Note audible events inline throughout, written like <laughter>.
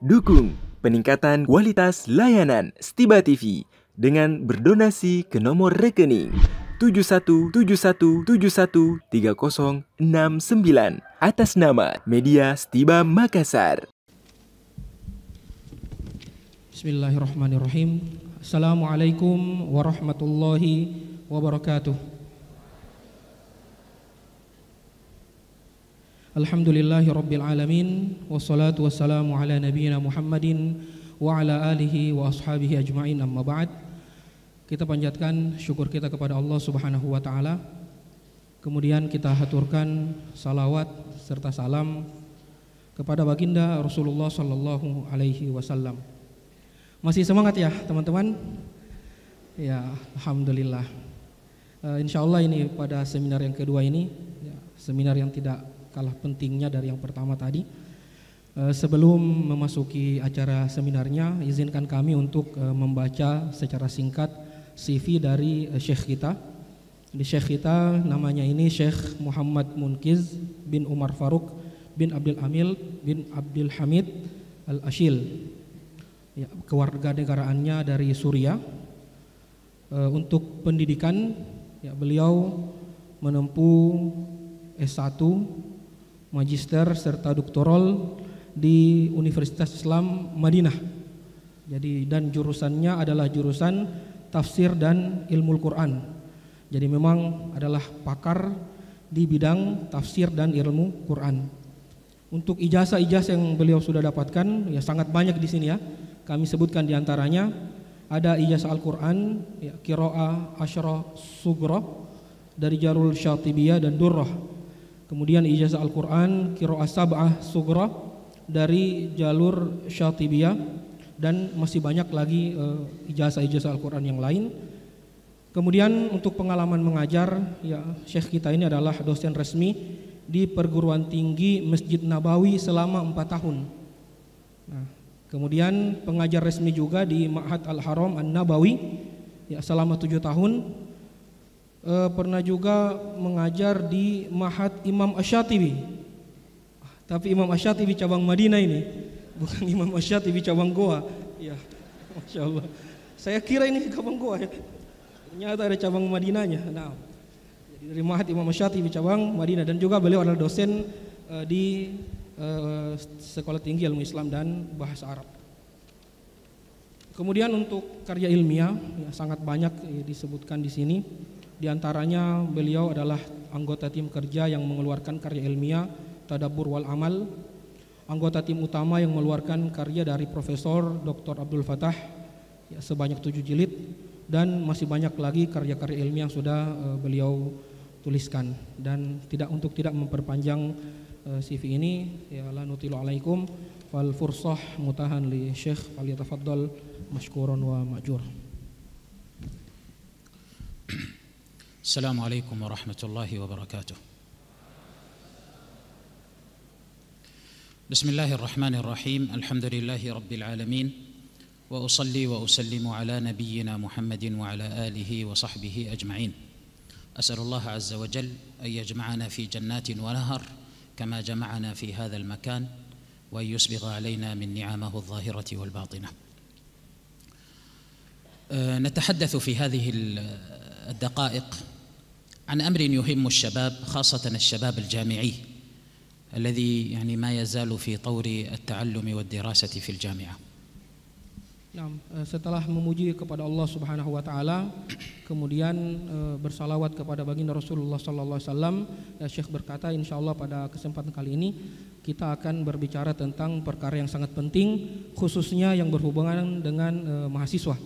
Dukung peningkatan kualitas layanan Stiba TV dengan berdonasi ke nomor rekening 7171713069 atas nama Media Stiba Makassar. Bismillahirrahmanirrahim. Assalamualaikum warahmatullahi wabarakatuh. Alhamdulillahi Rabbil Alamin Wassalatu wassalamu ala nabiyina Muhammadin Wa ala alihi wa ashabihi ajma'in amma ba'd Kita panjatkan syukur kita kepada Allah subhanahu wa ta'ala Kemudian kita haturkan salawat serta salam Kepada baginda Rasulullah sallallahu alaihi wasallam Masih semangat ya teman-teman Ya Alhamdulillah uh, eh, Insya Allah ini pada seminar yang kedua ini ya, Seminar yang tidak kalah pentingnya dari yang pertama tadi. Eh, sebelum memasuki acara seminarnya, izinkan kami untuk eh, membaca secara singkat CV dari eh, Syekh kita. Di Syekh kita namanya ini Syekh Muhammad Munkiz bin Umar Faruk bin Abdul Amil bin Abdul Hamid Al-Ashil. Ya, kewarganegaraannya dari Suriah. Untuk pendidikan, ya beliau menempuh S1 magister serta doktoral di Universitas Islam Madinah. Jadi dan jurusannya adalah jurusan tafsir dan ilmu Al-Qur'an. Jadi memang adalah pakar di bidang tafsir dan ilmu Quran. Untuk ijazah-ijazah yang beliau sudah dapatkan ya sangat banyak di sini ya. Kami sebutkan di antaranya ada ijazah Al-Qur'an ya Qira'ah asyra sugra dari Jarul Syatibiyah dan Durrah Kemudian ijazah Al-Quran Kiro'ah Sab'ah Sugra dari jalur Syatibiyah dan masih banyak lagi eh, ijazah-ijazah Al-Quran yang lain. Kemudian untuk pengalaman mengajar, ya Syekh kita ini adalah dosen resmi di perguruan tinggi Masjid Nabawi selama 4 tahun. Nah, kemudian pengajar resmi juga di Ma'had Al-Haram An-Nabawi ya selama 7 tahun e, pernah juga mengajar di Mahat Imam Asyatibi. Ah, tapi Imam Asyatibi cabang Madinah ini, <laughs> bukan Imam Asyatibi cabang Goa. Ya, <laughs> masya Allah. Saya kira ini cabang Goa ya. Ternyata ada cabang Madinahnya. Nah, jadi dari Mahat Imam Asyatibi cabang Madinah dan juga beliau adalah dosen e, di e, Sekolah Tinggi Ilmu Islam dan Bahasa Arab. Kemudian untuk karya ilmiah ya, sangat banyak disebutkan di sini. Di antaranya beliau adalah anggota tim kerja yang mengeluarkan karya ilmiah Tadabur wal Amal, anggota tim utama yang mengeluarkan karya dari Profesor Dr. Abdul Fatah ya, sebanyak tujuh jilid dan masih banyak lagi karya-karya ilmiah yang sudah uh, beliau tuliskan dan tidak untuk tidak memperpanjang uh, eh, CV ini ya la nutilu alaikum wal fursah mutahan li syekh falyatafaddal mashkuran wa ma'jur. السلام عليكم ورحمة الله وبركاته. بسم الله الرحمن الرحيم، الحمد لله رب العالمين، وأصلي وأسلم على نبينا محمد وعلى آله وصحبه أجمعين. أسأل الله عز وجل أن يجمعنا في جنات ونهر كما جمعنا في هذا المكان وأن يسبغ علينا من نعمه الظاهرة والباطنة. نتحدث في هذه الدقائق عن امر يهم الشباب خاصه الشباب الجامعي الذي يعني ما يزال في طور التعلم والدراسه في الجامعه. Nah, setelah memuji kepada Allah Subhanahu wa taala, kemudian bersalawat kepada baginda Rasulullah sallallahu alaihi wasallam, ya Syekh berkata insyaallah pada kesempatan kali ini kita akan berbicara tentang perkara yang sangat penting khususnya yang berhubungan dengan mahasiswa.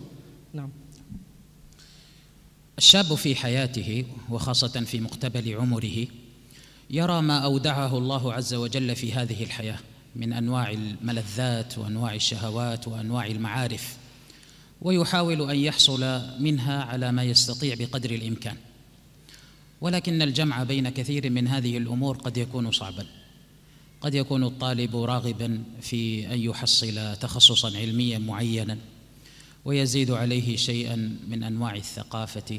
نعم الشاب في حياته وخاصة في مقتبل عمره يرى ما أودعه الله عز وجل في هذه الحياة من أنواع الملذات وأنواع الشهوات وأنواع المعارف ويحاول أن يحصل منها على ما يستطيع بقدر الإمكان ولكن الجمع بين كثير من هذه الأمور قد يكون صعبا قد يكون الطالب راغبا في أن يحصل تخصصا علميا معينا ويزيد عليه شيئا من انواع الثقافه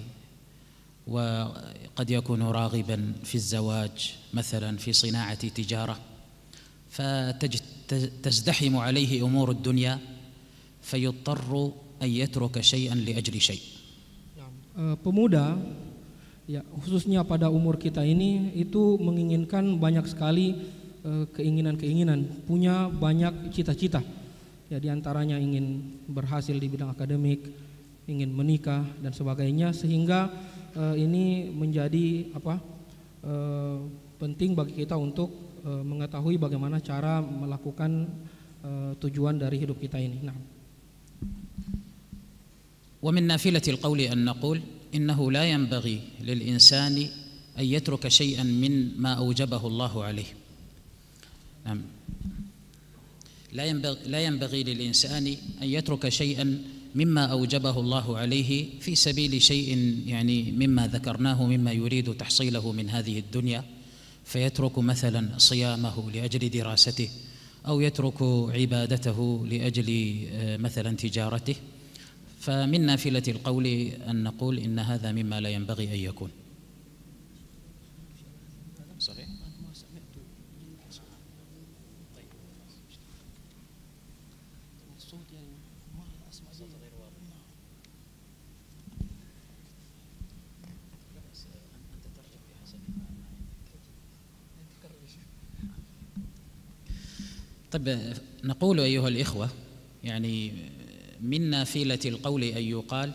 وقد يكون راغبا في الزواج مثلا في صناعه تجاره فتزدحم عليه امور الدنيا فيضطر ان يترك شيئا لاجل شيء آه، pemuda ya khususnya pada umur kita ini itu menginginkan banyak sekali eh, keinginan-keinginan punya banyak cita-cita ya diantaranya ingin berhasil di bidang akademik, ingin menikah dan sebagainya sehingga e, ini menjadi apa e, penting bagi kita untuk e, mengetahui bagaimana cara melakukan tujuan dari hidup kita ini. Nah. ومن نافلة القول أن نقول إنه لا ينبغي للإنسان أن يترك شيئا من ما أوجبه الله عليه لا ينبغي, لا ينبغي للإنسان أن يترك شيئا مما أوجبه الله عليه في سبيل شيء يعني مما ذكرناه مما يريد تحصيله من هذه الدنيا فيترك مثلا صيامه لأجل دراسته أو يترك عبادته لأجل آه، مثلا تجارته فمن نافلة القول أن نقول إن هذا مما لا ينبغي أن يكون طيب نقول أيها الإخوة يعني من نافلة القول أن يقال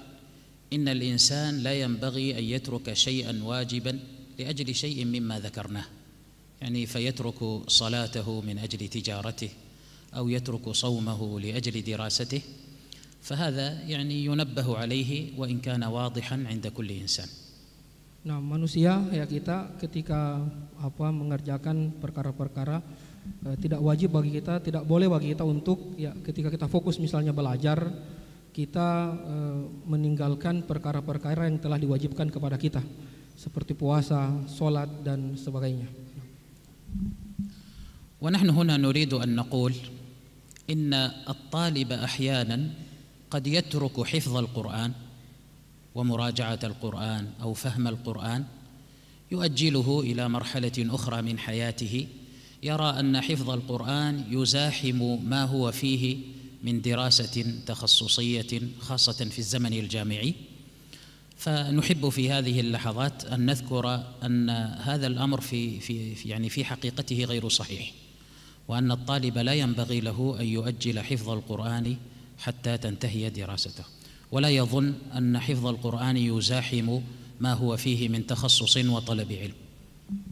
إن الإنسان لا ينبغي أن يترك شيئا واجبا لأجل شيء مما ذكرناه يعني فيترك صلاته من أجل تجارته أو يترك صومه لأجل دراسته فهذا يعني ينبه عليه وإن كان واضحا عند كل إنسان Nah, نعم، manusia ya kita ketika apa mengerjakan perkara-perkara uh, tidak wajib bagi kita, tidak boleh bagi kita untuk ya ketika kita fokus misalnya belajar kita e, meninggalkan perkara-perkara yang telah diwajibkan kepada kita seperti puasa, sholat dan sebagainya. ونحن هنا نريد أن نقول إن الطالب أحيانا قد يترك حفظ القرآن ومراجعة القرآن أو فهم القرآن يؤجله إلى مرحلة أخرى من حياته يرى أن حفظ القرآن يزاحم ما هو فيه من دراسة تخصصية خاصة في الزمن الجامعي فنحب في هذه اللحظات أن نذكر أن هذا الأمر في, في يعني في حقيقته غير صحيح وأن الطالب لا ينبغي له أن يؤجل حفظ القرآن حتى تنتهي دراسته ولا يظن أن حفظ القرآن يزاحم ما هو فيه من تخصص وطلب علم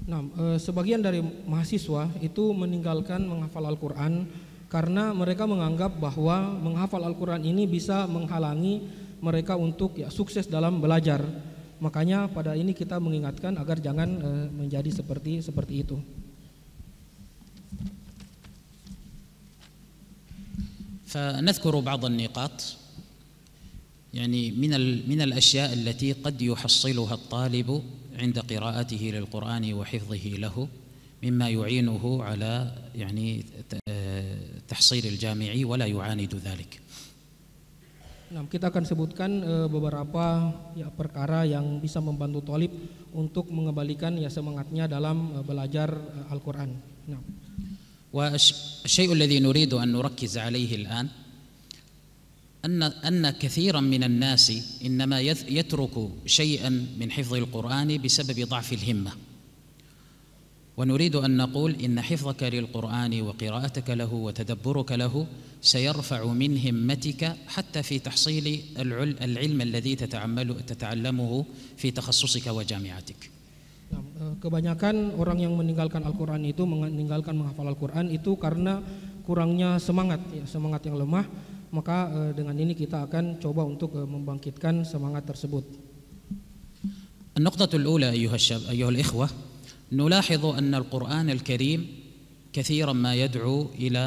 Nah, e, sebagian dari mahasiswa itu meninggalkan menghafal Al-Quran karena mereka menganggap bahwa menghafal Al-Quran ini bisa menghalangi mereka untuk ya, sukses dalam belajar. Makanya pada ini kita mengingatkan agar jangan e, menjadi seperti seperti itu. فنذكر بعض النقاط يعني من من الاشياء التي قد يحصلها الطالب عند قراءته للقرآن وحفظه له مما يعينه على يعني تحصيل الجامعي ولا يعاند ذلك Nah, kita akan sebutkan e, beberapa ya, perkara yang bisa membantu tolib untuk mengembalikan ya semangatnya dalam e, belajar e, Al-Quran. Nah. والشيء الذي نريد أن نركز عليه الآن أن أن كثيرا من الناس إنما يترك شيئا من حفظ القرآن بسبب ضعف الهمة ونريد أن نقول إن حفظك للقرآن وقراءتك له وتدبرك له سيرفع من همتك حتى في تحصيل العلم الذي تتعمل تتعلمه في تخصصك وجامعتك نعم، أه، Kebanyakan orang yang meninggalkan Al-Quran itu meninggalkan menghafal Al-Quran itu karena kurangnya semangat, ya, semangat yang lemah, maka eh, dengan ini kita akan coba untuk eh, membangkitkan semangat tersebut. النقطة الأولى أيها الشاب أيها الإخوة نلاحظ أن القرآن الكريم كثيرا ما يدعو إلى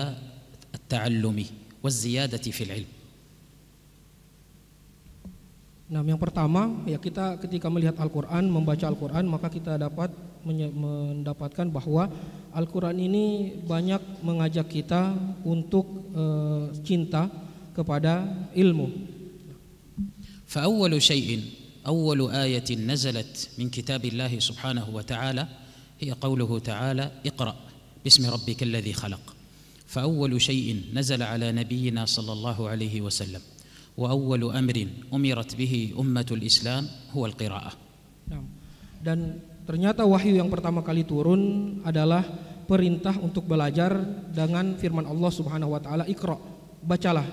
التعلم والزيادة في العلم. Nah, yang pertama ya kita ketika melihat Al-Qur'an, membaca Al-Qur'an maka kita dapat mendapatkan bahwa Al-Quran ini banyak mengajak kita untuk e, cinta kepada ilmu. فأول شيء أول آية نزلت من كتاب الله سبحانه وتعالى هي قوله تعالى اقرأ باسم ربك الذي خلق فأول شيء نزل على نبينا صلى الله عليه وسلم وأول أمر أمرت به أمة الإسلام هو القراءة. نعم. dan Ternyata wahyu yang pertama kali turun adalah perintah untuk belajar dengan firman Allah Subhanahu wa taala Iqra, bacalah.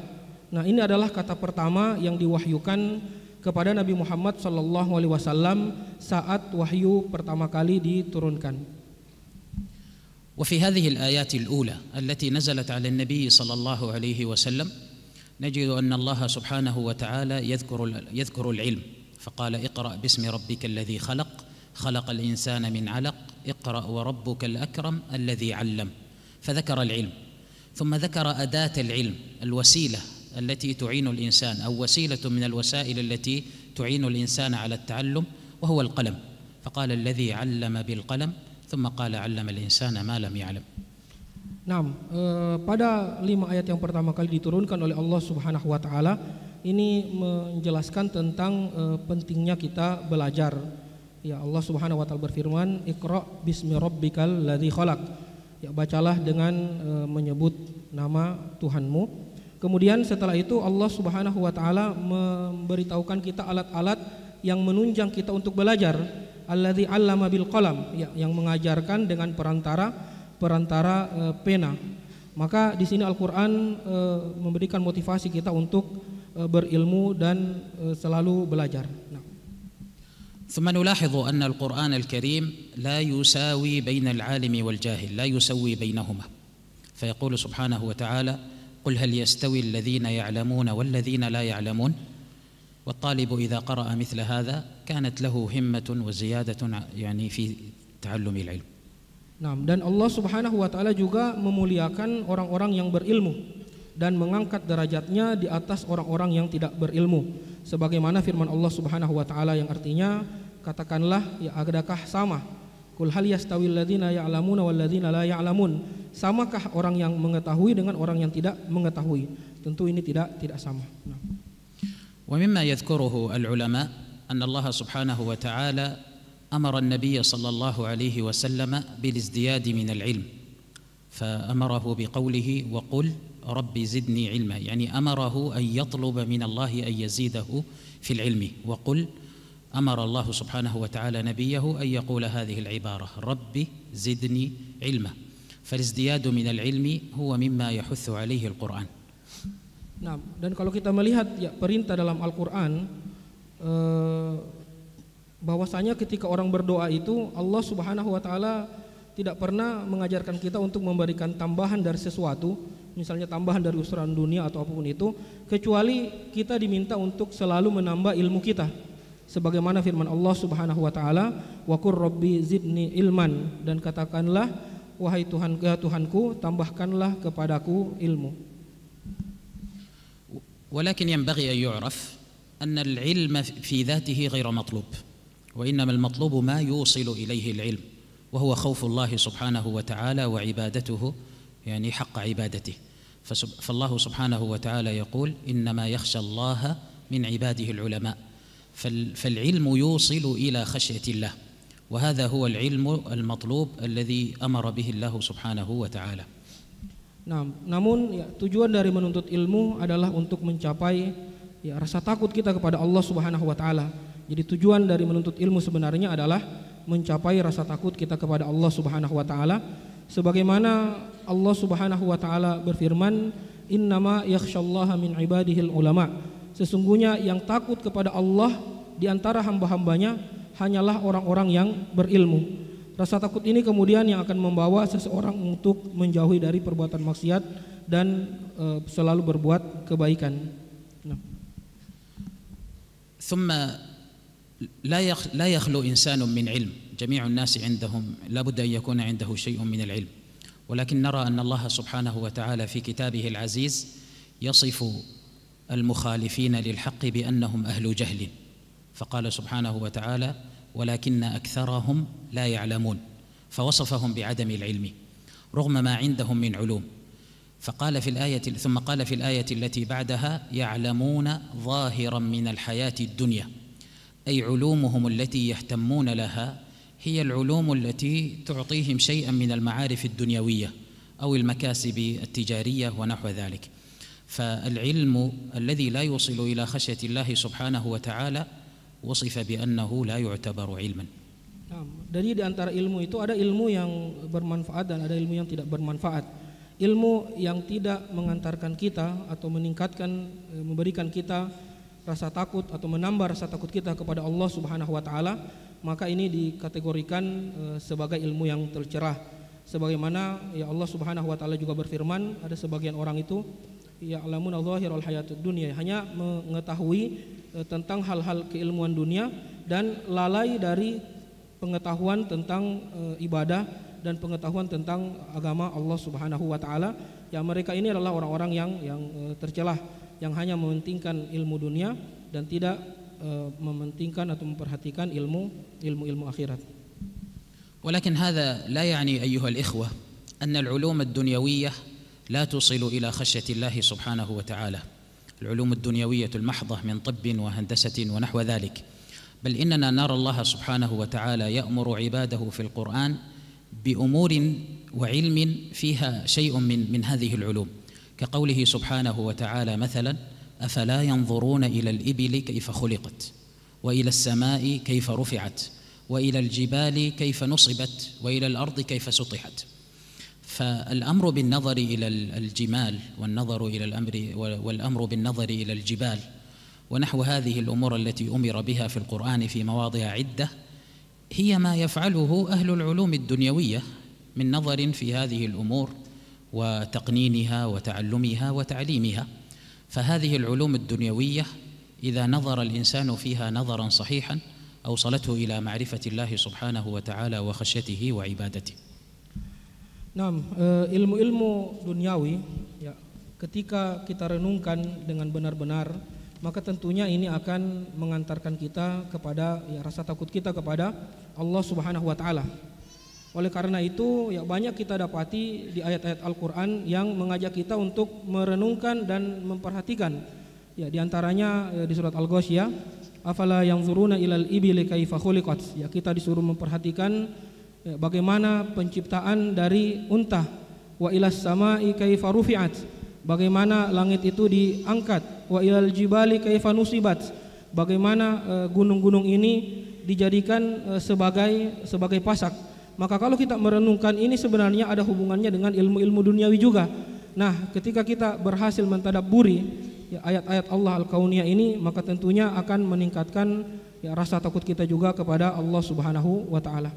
Nah, ini adalah kata pertama yang diwahyukan kepada Nabi Muhammad sallallahu alaihi wasallam saat wahyu pertama kali diturunkan. وفي هذه الآيات الأولى التي نزلت على النبي صلى الله عليه وسلم نجد أن الله سبحانه وتعالى يذكر يذكر العلم فقال اقرأ باسم ربك الذي خلق خلق الانسان من علق اقرا وربك الاكرم الذي علم فذكر العلم ثم ذكر اداه العلم الوسيله التي تعين الانسان او وسيله من الوسائل التي تعين الانسان على التعلم وهو القلم فقال الذي علم بالقلم ثم قال علم الانسان ما لم يعلم نعم آه، pada lima ayat yang pertama kali diturunkan oleh Allah Subhanahu wa Ta'ala, ini menjelaskan tentang آه، pentingnya kita belajar ya Allah Subhanahu wa taala berfirman Iqra bismi rabbikal ladzi khalaq ya bacalah dengan e, menyebut nama Tuhanmu kemudian setelah itu Allah Subhanahu wa taala memberitahukan kita alat-alat yang menunjang kita untuk belajar alladzi 'allama bil qalam ya yang mengajarkan dengan perantara perantara e, pena maka di sini Al-Qur'an e, memberikan motivasi kita untuk e, berilmu dan e, selalu belajar nah ثم نلاحظ ان القران الكريم لا يساوي بين العالم والجاهل لا يسوي بينهما فيقول سبحانه وتعالى قل هل يستوي الذين يعلمون والذين لا يعلمون والطالب اذا قرا مثل هذا كانت له همه وزياده يعني في تعلم العلم Nah, نعم. dan Allah Subhanahu wa taala juga memuliakan orang-orang yang berilmu dan mengangkat derajatnya di atas orang-orang yang tidak berilmu. sebagaimana firman Allah Subhanahu wa taala yang artinya katakanlah ya adakah sama Kul hal yastawil ladzina ya'lamuna wal ladzina la ya'lamun. Samakah orang yang mengetahui dengan orang yang tidak mengetahui? Tentu ini tidak tidak sama. Nah. al ulama العلماء Allah Subhanahu wa taala أمر النبي صلى الله عليه وسلم بالازدياد من العلم فأمره بقوله وقل رب زدني علما يعني أمره أن يطلب من الله أن يزيده في العلم وقل أمر الله سبحانه وتعالى نبيه أن يقول هذه العبارة رب زدني علما فالازدياد من العلم هو مما يحث عليه القرآن نعم dan kalau kita melihat ya perintah dalam Al-Qur'an eh, bahwasanya ketika orang berdoa itu Allah Subhanahu wa taala tidak pernah mengajarkan kita untuk memberikan tambahan dari sesuatu misalnya tambahan dari usuran dunia atau apapun itu kecuali kita diminta untuk selalu menambah ilmu kita sebagaimana firman Allah Subhanahu wa taala wa rabbi zidni ilman dan katakanlah wahai Tuhan ya Tuhanku tambahkanlah kepadaku ilmu ولكن ينبغي أن يعرف أن العلم في ذاته غير مطلوب وإنما المطلوب ما يوصل إليه العلم وهو خوف الله سبحانه وتعالى وعبادته يعني حق عبادته فالله سبحانه وتعالى يقول انما يخشى الله من عباده العلماء فالعلم يوصل الى خشيه الله وهذا هو العلم المطلub الذي amara bihi Allah Subhanahu wa taala. Nah, namun ya, tujuan dari menuntut ilmu adalah untuk mencapai ya, rasa takut kita kepada Allah Subhanahu wa taala. Jadi tujuan dari menuntut ilmu sebenarnya adalah mencapai rasa takut kita kepada Allah Subhanahu wa taala sebagaimana Allah Subhanahu wa taala berfirman innama yakhsyallaha min ibadihi ulama sesungguhnya yang takut kepada Allah di antara hamba-hambanya hanyalah orang-orang yang berilmu rasa takut ini kemudian yang akan membawa seseorang untuk menjauhi dari perbuatan maksiat dan e, selalu berbuat kebaikan nah. ثم لا يخلو إنسان من جميع الناس عندهم لا بد أن يكون عنده شيء من العلم ولكن نرى أن الله سبحانه وتعالى في كتابه العزيز يصف المخالفين للحق بأنهم أهل جهل فقال سبحانه وتعالى ولكن أكثرهم لا يعلمون فوصفهم بعدم العلم رغم ما عندهم من علوم فقال في الآية ثم قال في الآية التي بعدها يعلمون ظاهرا من الحياة الدنيا أي علومهم التي يهتمون لها هي العلوم التي تعطيهم شيئا من المعارف الدنيوية أو المكاسب التجارية ونحو ذلك فالعلم الذي لا يوصل إلى خشية الله سبحانه وتعالى وصف بأنه لا يعتبر علما Jadi di antara ilmu itu ada ilmu yang bermanfaat dan ada ilmu yang tidak bermanfaat. Ilmu yang tidak mengantarkan kita atau meningkatkan memberikan kita rasa takut atau menambah rasa takut kita kepada Allah Subhanahu wa taala maka ini dikategorikan eh, sebagai ilmu yang tercerah sebagaimana ya Allah Subhanahu wa taala juga berfirman ada sebagian orang itu ya alamun zahirul hayatud dunia hanya mengetahui eh, tentang hal-hal keilmuan dunia dan lalai dari pengetahuan tentang eh, ibadah dan pengetahuan tentang agama Allah Subhanahu wa taala ya mereka ini adalah orang-orang yang yang tercelah yang hanya mementingkan ilmu dunia dan tidak Eh, mementingkan atau memperhatikan ilmu ilmu-ilmu akhirat. ولكن هذا لا يعني أيها الإخوة أن العلوم الدنيوية لا توصل إلى خشية الله سبحانه وتعالى العلوم الدنيوية المحضة من طب وهندسة ونحو ذلك بل إننا نرى الله سبحانه وتعالى يأمر عباده في القرآن بأمور وعلم فيها شيء من من هذه العلوم كقوله سبحانه وتعالى مثلا افلا ينظرون الى الابل كيف خلقت والى السماء كيف رفعت والى الجبال كيف نصبت والى الارض كيف سطحت فالامر بالنظر الى الجمال والنظر الى الامر والامر بالنظر الى الجبال ونحو هذه الامور التي امر بها في القران في مواضع عده هي ما يفعله اهل العلوم الدنيويه من نظر في هذه الامور وتقنينها وتعلمها وتعليمها فهذه العلوم الدنيويه اذا نظر الانسان فيها نظرا صحيحا اوصلته الى معرفه الله سبحانه وتعالى وخشيته وعبادته نعم علم علم دنيوي ya, ketika kita renungkan dengan benar-benar maka tentunya ini akan mengantarkan kita kepada ya, rasa takut kita kepada Allah Subhanahu wa taala. Oleh karena itu, ya banyak kita dapati di ayat-ayat Al-Qur'an yang mengajak kita untuk merenungkan dan memperhatikan. Ya, di antaranya ya, di surat Al-Ghasyiyah, afala yanzuruna ilal ibili kaifa khuliqat. Ya, kita disuruh memperhatikan ya, bagaimana penciptaan dari unta wa ilas sama'i kaifa rufi'at. Bagaimana langit itu diangkat wa ilal jibali kaifa nusibat. Bagaimana eh, gunung-gunung ini dijadikan eh, sebagai sebagai pasak maka kalau kita merenungkan ini sebenarnya ada hubungannya dengan ilmu-ilmu duniawi juga. Nah, ketika kita berhasil mentadaburi ya, ayat-ayat Allah al-kauniyah ini, maka tentunya akan meningkatkan ya, rasa takut kita juga kepada Allah Subhanahu wa taala.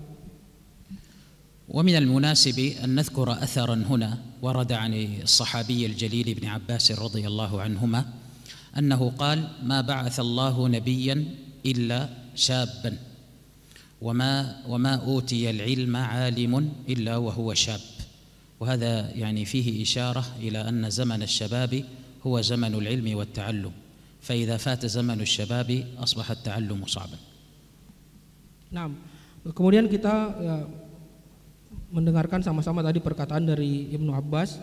ومن المناسب أن نذكر أثرا هنا ورد عن الصحابي الجليل ابن عباس رضي الله عنهما أنه قال ما بعث الله نبيا إلا شابا وما وما أوتي العلم عالم إلا وهو شاب وهذا يعني فيه إشارة إلى أن زمن الشباب هو زمن العلم والتعلم فإذا فات زمن الشباب أصبح التعلم صعبا نعم kemudian kita ya, mendengarkan sama-sama tadi perkataan dari Ibnu Abbas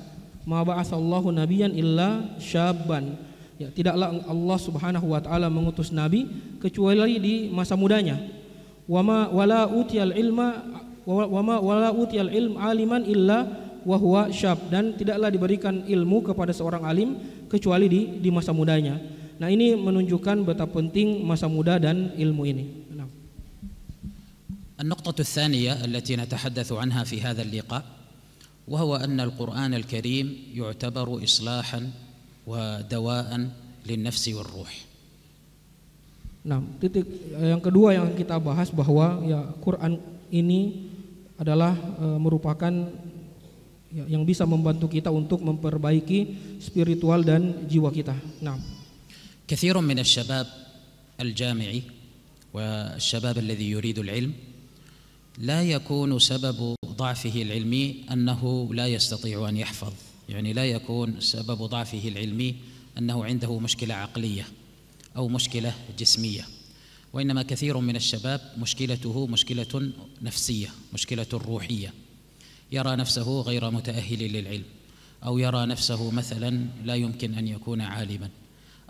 ma ba'atsallahu nabiyan illa syabban ya tidaklah Allah Subhanahu wa taala mengutus nabi kecuali di masa mudanya wama wala utial ilma wama wala utial ilm aliman illa wahwa syab dan tidaklah diberikan ilmu kepada seorang alim kecuali di di masa mudanya. Nah, ini menunjukkan betapa penting masa muda dan ilmu ini. النقطة الثانية التي نتحدث عنها في هذا اللقاء وهو أن القرآن الكريم يعتبر إصلاحا ودواء للنفس والروح Nah, titik eh, yang kedua yang kita bahas bahwa ya Quran ini adalah e, merupakan ya, yang bisa membantu kita untuk memperbaiki spiritual dan jiwa kita. Nah, كثير من الشباب الجامعي والشباب الذي يريد العلم لا يكون سبب ضعفه العلمي أنه لا يستطيع أن يحفظ، يعني لا يكون سبب ضعفه العلمي انه عنده مشكله عقليه. أو مشكلة جسمية وإنما كثير من الشباب مشكلته مشكلة نفسية مشكلة روحية يرى نفسه غير متأهل للعلم أو يرى نفسه مثلا لا يمكن أن يكون عالما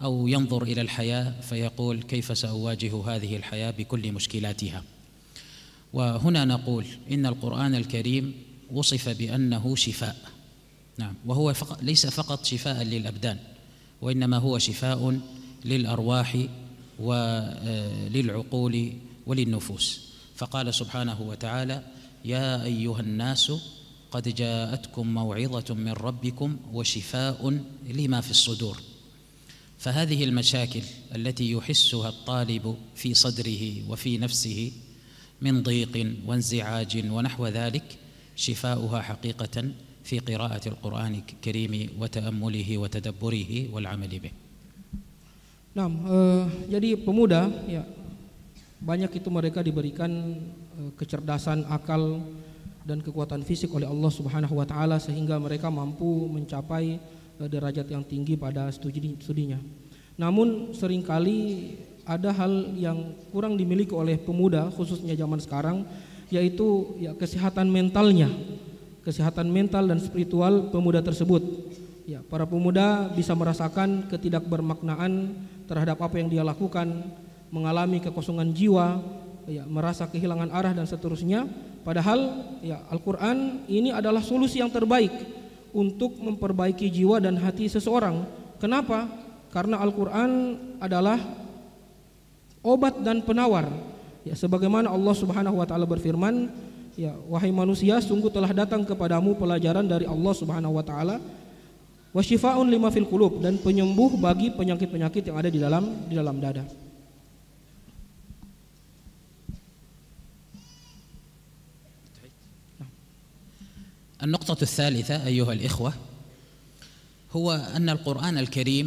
أو ينظر إلى الحياة فيقول كيف سأواجه هذه الحياة بكل مشكلاتها وهنا نقول إن القرآن الكريم وصف بأنه شفاء نعم وهو فقط ليس فقط شفاء للأبدان وإنما هو شفاء للأرواح وللعقول آه، وللنفوس فقال سبحانه وتعالى يا أيها الناس قد جاءتكم موعظة من ربكم وشفاء لما في الصدور فهذه المشاكل التي يحسها الطالب في صدره وفي نفسه من ضيق وانزعاج ونحو ذلك شفاؤها حقيقة في قراءة القرآن الكريم وتأمله وتدبره والعمل به Nah, eh, jadi pemuda ya banyak itu mereka diberikan eh, kecerdasan akal dan kekuatan fisik oleh Allah Subhanahu wa taala sehingga mereka mampu mencapai eh, derajat yang tinggi pada studi studinya. Namun seringkali ada hal yang kurang dimiliki oleh pemuda khususnya zaman sekarang yaitu ya kesehatan mentalnya. Kesehatan mental dan spiritual pemuda tersebut. Ya, para pemuda bisa merasakan ketidakbermaknaan terhadap apa yang dia lakukan, mengalami kekosongan jiwa, ya, merasa kehilangan arah dan seterusnya. Padahal ya Al-Qur'an ini adalah solusi yang terbaik untuk memperbaiki jiwa dan hati seseorang. Kenapa? Karena Al-Qur'an adalah obat dan penawar. Ya sebagaimana Allah Subhanahu wa taala berfirman, ya wahai manusia, sungguh telah datang kepadamu pelajaran dari Allah Subhanahu wa taala wasyifaun lima fil kulub dan penyembuh bagi penyakit-penyakit yang ada di dalam di dalam dada. النقطة الثالثة أيها الإخوة هو أن القرآن الكريم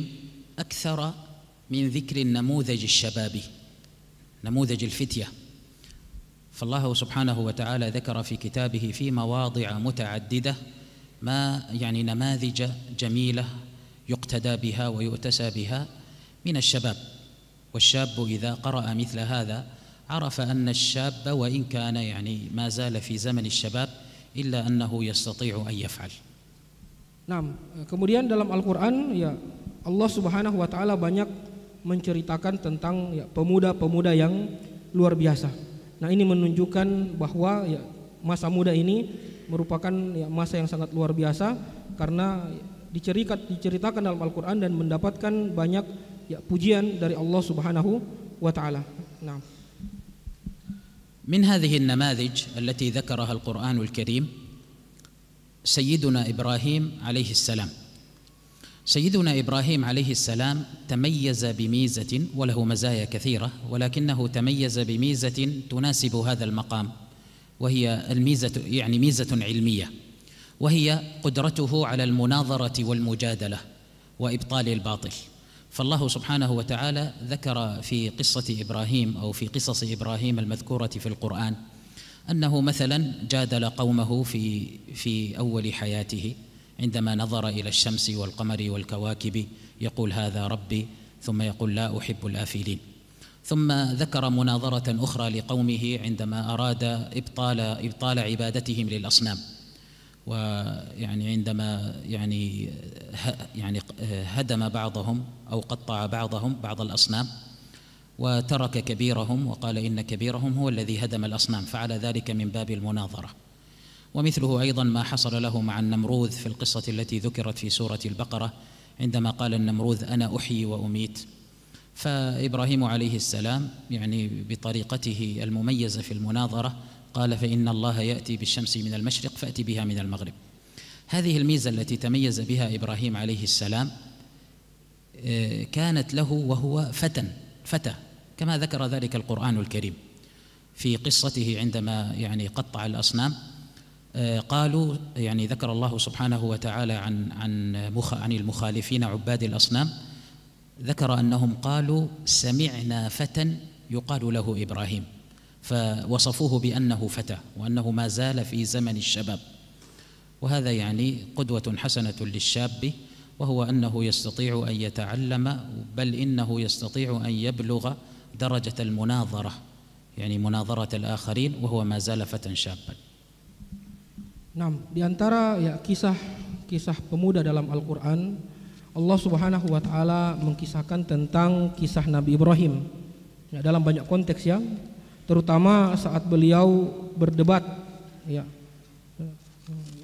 أكثر من ذكر النموذج الشبابي نموذج الفتية فالله سبحانه وتعالى ذكر في كتابه في مواضع متعددة ما يعني نماذج جميلة يقتدى بها ويؤتسى بها من الشباب والشاب إذا قرأ مثل هذا عرف أن الشاب وإن كان يعني ما زال في زمن الشباب إلا أنه يستطيع أن يفعل نعم kemudian dalam Al-Quran ya Allah Subhanahu wa taala banyak menceritakan tentang ya, pemuda-pemuda yang luar biasa. Nah, ini menunjukkan bahwa ya masa muda ini merupakan ya, masa yang sangat luar biasa karena dicerikat diceritakan dalam Al-Qur'an dan mendapatkan banyak ya pujian dari Allah Subhanahu wa taala. Nah. من هذه النماذج التي ذكرها القرآن الكريم سيدنا إبراهيم عليه السلام سيدنا إبراهيم عليه السلام تميز بميزة وله مزايا كثيرة ولكنه تميز بميزة تناسب هذا المقام وهي الميزة يعني ميزة علمية وهي قدرته على المناظرة والمجادلة وإبطال الباطل فالله سبحانه وتعالى ذكر في قصة إبراهيم أو في قصص إبراهيم المذكورة في القرآن أنه مثلا جادل قومه في في أول حياته عندما نظر إلى الشمس والقمر والكواكب يقول هذا ربي ثم يقول لا أحب الآفلين ثم ذكر مناظرة أخرى لقومه عندما أراد إبطال إبطال عبادتهم للأصنام ويعني عندما يعني يعني هدم بعضهم أو قطع بعضهم بعض الأصنام وترك كبيرهم وقال إن كبيرهم هو الذي هدم الأصنام فعل ذلك من باب المناظرة ومثله أيضا ما حصل له مع النمروذ في القصة التي ذكرت في سورة البقرة عندما قال النمروذ أنا أحيي وأميت فابراهيم عليه السلام يعني بطريقته المميزه في المناظره قال فان الله ياتي بالشمس من المشرق فاتي بها من المغرب هذه الميزه التي تميز بها ابراهيم عليه السلام آه، كانت له وهو فتى فتى كما ذكر ذلك القران الكريم في قصته عندما يعني قطع الاصنام آه، قالوا يعني ذكر الله سبحانه وتعالى عن عن عن المخالفين عباد الاصنام ذكر انهم قالوا سمعنا فتى يقال له ابراهيم فوصفوه بانه فتى وانه ما زال في زمن الشباب وهذا يعني قدوه حسنه للشاب وهو انه يستطيع ان يتعلم بل انه يستطيع ان يبلغ درجه المناظره يعني مناظره الاخرين وهو ما زال فتى شابا نعم di antara ya kisah kisah pemuda dalam Al-Qur'an Allah Subhanahu wa taala mengkisahkan tentang kisah Nabi Ibrahim. Ya, dalam banyak konteks ya, terutama saat beliau berdebat ya.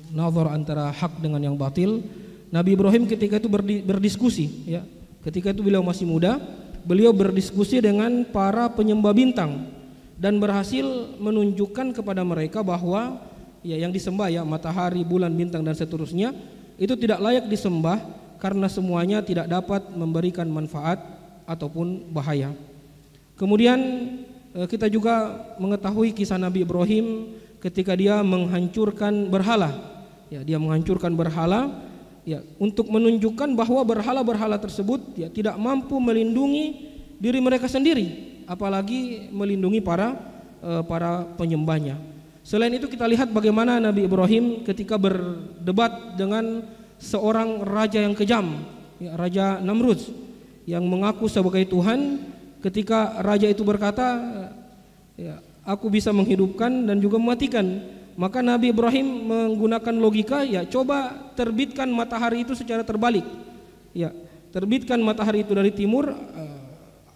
Nazar antara hak dengan yang batil. Nabi Ibrahim ketika itu berdiskusi ya. Ketika itu beliau masih muda, beliau berdiskusi dengan para penyembah bintang dan berhasil menunjukkan kepada mereka bahwa ya yang disembah ya matahari, bulan, bintang dan seterusnya itu tidak layak disembah karena semuanya tidak dapat memberikan manfaat ataupun bahaya. Kemudian eh, kita juga mengetahui kisah Nabi Ibrahim ketika dia menghancurkan berhala. Ya, dia menghancurkan berhala ya untuk menunjukkan bahwa berhala-berhala tersebut ya tidak mampu melindungi diri mereka sendiri, apalagi melindungi para eh, para penyembahnya. Selain itu kita lihat bagaimana Nabi Ibrahim ketika berdebat dengan seorang raja yang kejam, ya, raja Namrud yang mengaku sebagai Tuhan ketika raja itu berkata ya, aku bisa menghidupkan dan juga mematikan. Maka Nabi Ibrahim menggunakan logika ya coba terbitkan matahari itu secara terbalik. Ya, terbitkan matahari itu dari timur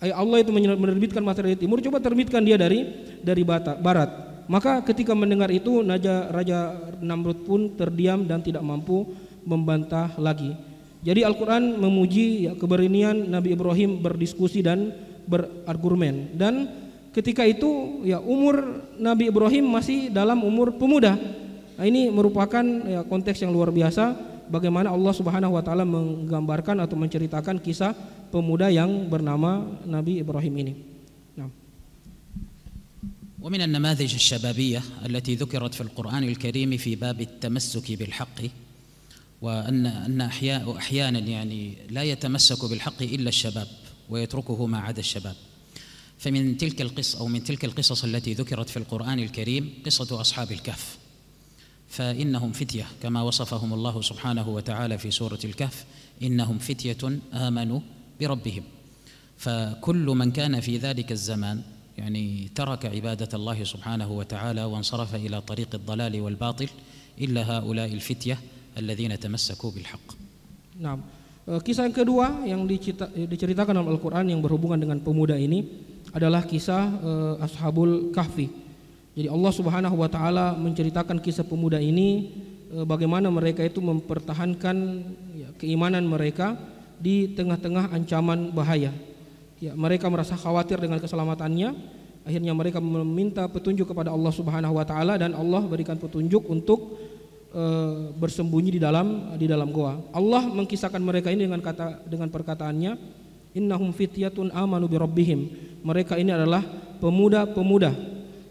eh, Allah itu menerbitkan matahari dari timur coba terbitkan dia dari dari barat. Maka ketika mendengar itu Naja Raja Namrud pun terdiam dan tidak mampu membantah lagi. Jadi Al-Quran memuji ya, keberanian Nabi Ibrahim berdiskusi dan berargumen. Dan ketika itu ya umur Nabi Ibrahim masih dalam umur pemuda. Nah, ini merupakan ya, konteks yang luar biasa bagaimana Allah Subhanahu wa taala menggambarkan atau menceritakan kisah pemuda yang bernama Nabi Ibrahim ini. Nah. ومن النماذج الشبابية التي ذكرت في القرآن الكريم في باب التمسك بالحق وأن أن أحياء أحيانا يعني لا يتمسك بالحق إلا الشباب ويتركه ما عدا الشباب فمن تلك القصة أو من تلك القصص التي ذكرت في القرآن الكريم قصة أصحاب الكهف فإنهم فتية كما وصفهم الله سبحانه وتعالى في سورة الكهف إنهم فتية آمنوا بربهم فكل من كان في ذلك الزمان يعني ترك عبادة الله سبحانه وتعالى وانصرف إلى طريق الضلال والباطل إلا هؤلاء الفتية alladzina tamassaku bil haqq. Nah, kisah yang kedua yang diceritakan dalam Al-Qur'an yang berhubungan dengan pemuda ini adalah kisah uh, Ashabul Kahfi. Jadi Allah Subhanahu wa taala menceritakan kisah pemuda ini uh, bagaimana mereka itu mempertahankan ya, keimanan mereka di tengah-tengah ancaman bahaya. Ya, mereka merasa khawatir dengan keselamatannya. Akhirnya mereka meminta petunjuk kepada Allah Subhanahu wa taala dan Allah berikan petunjuk untuk e, bersembunyi di dalam di dalam goa. Allah mengkisahkan mereka ini dengan kata dengan perkataannya innahum fityatun amanu bi Mereka ini adalah pemuda-pemuda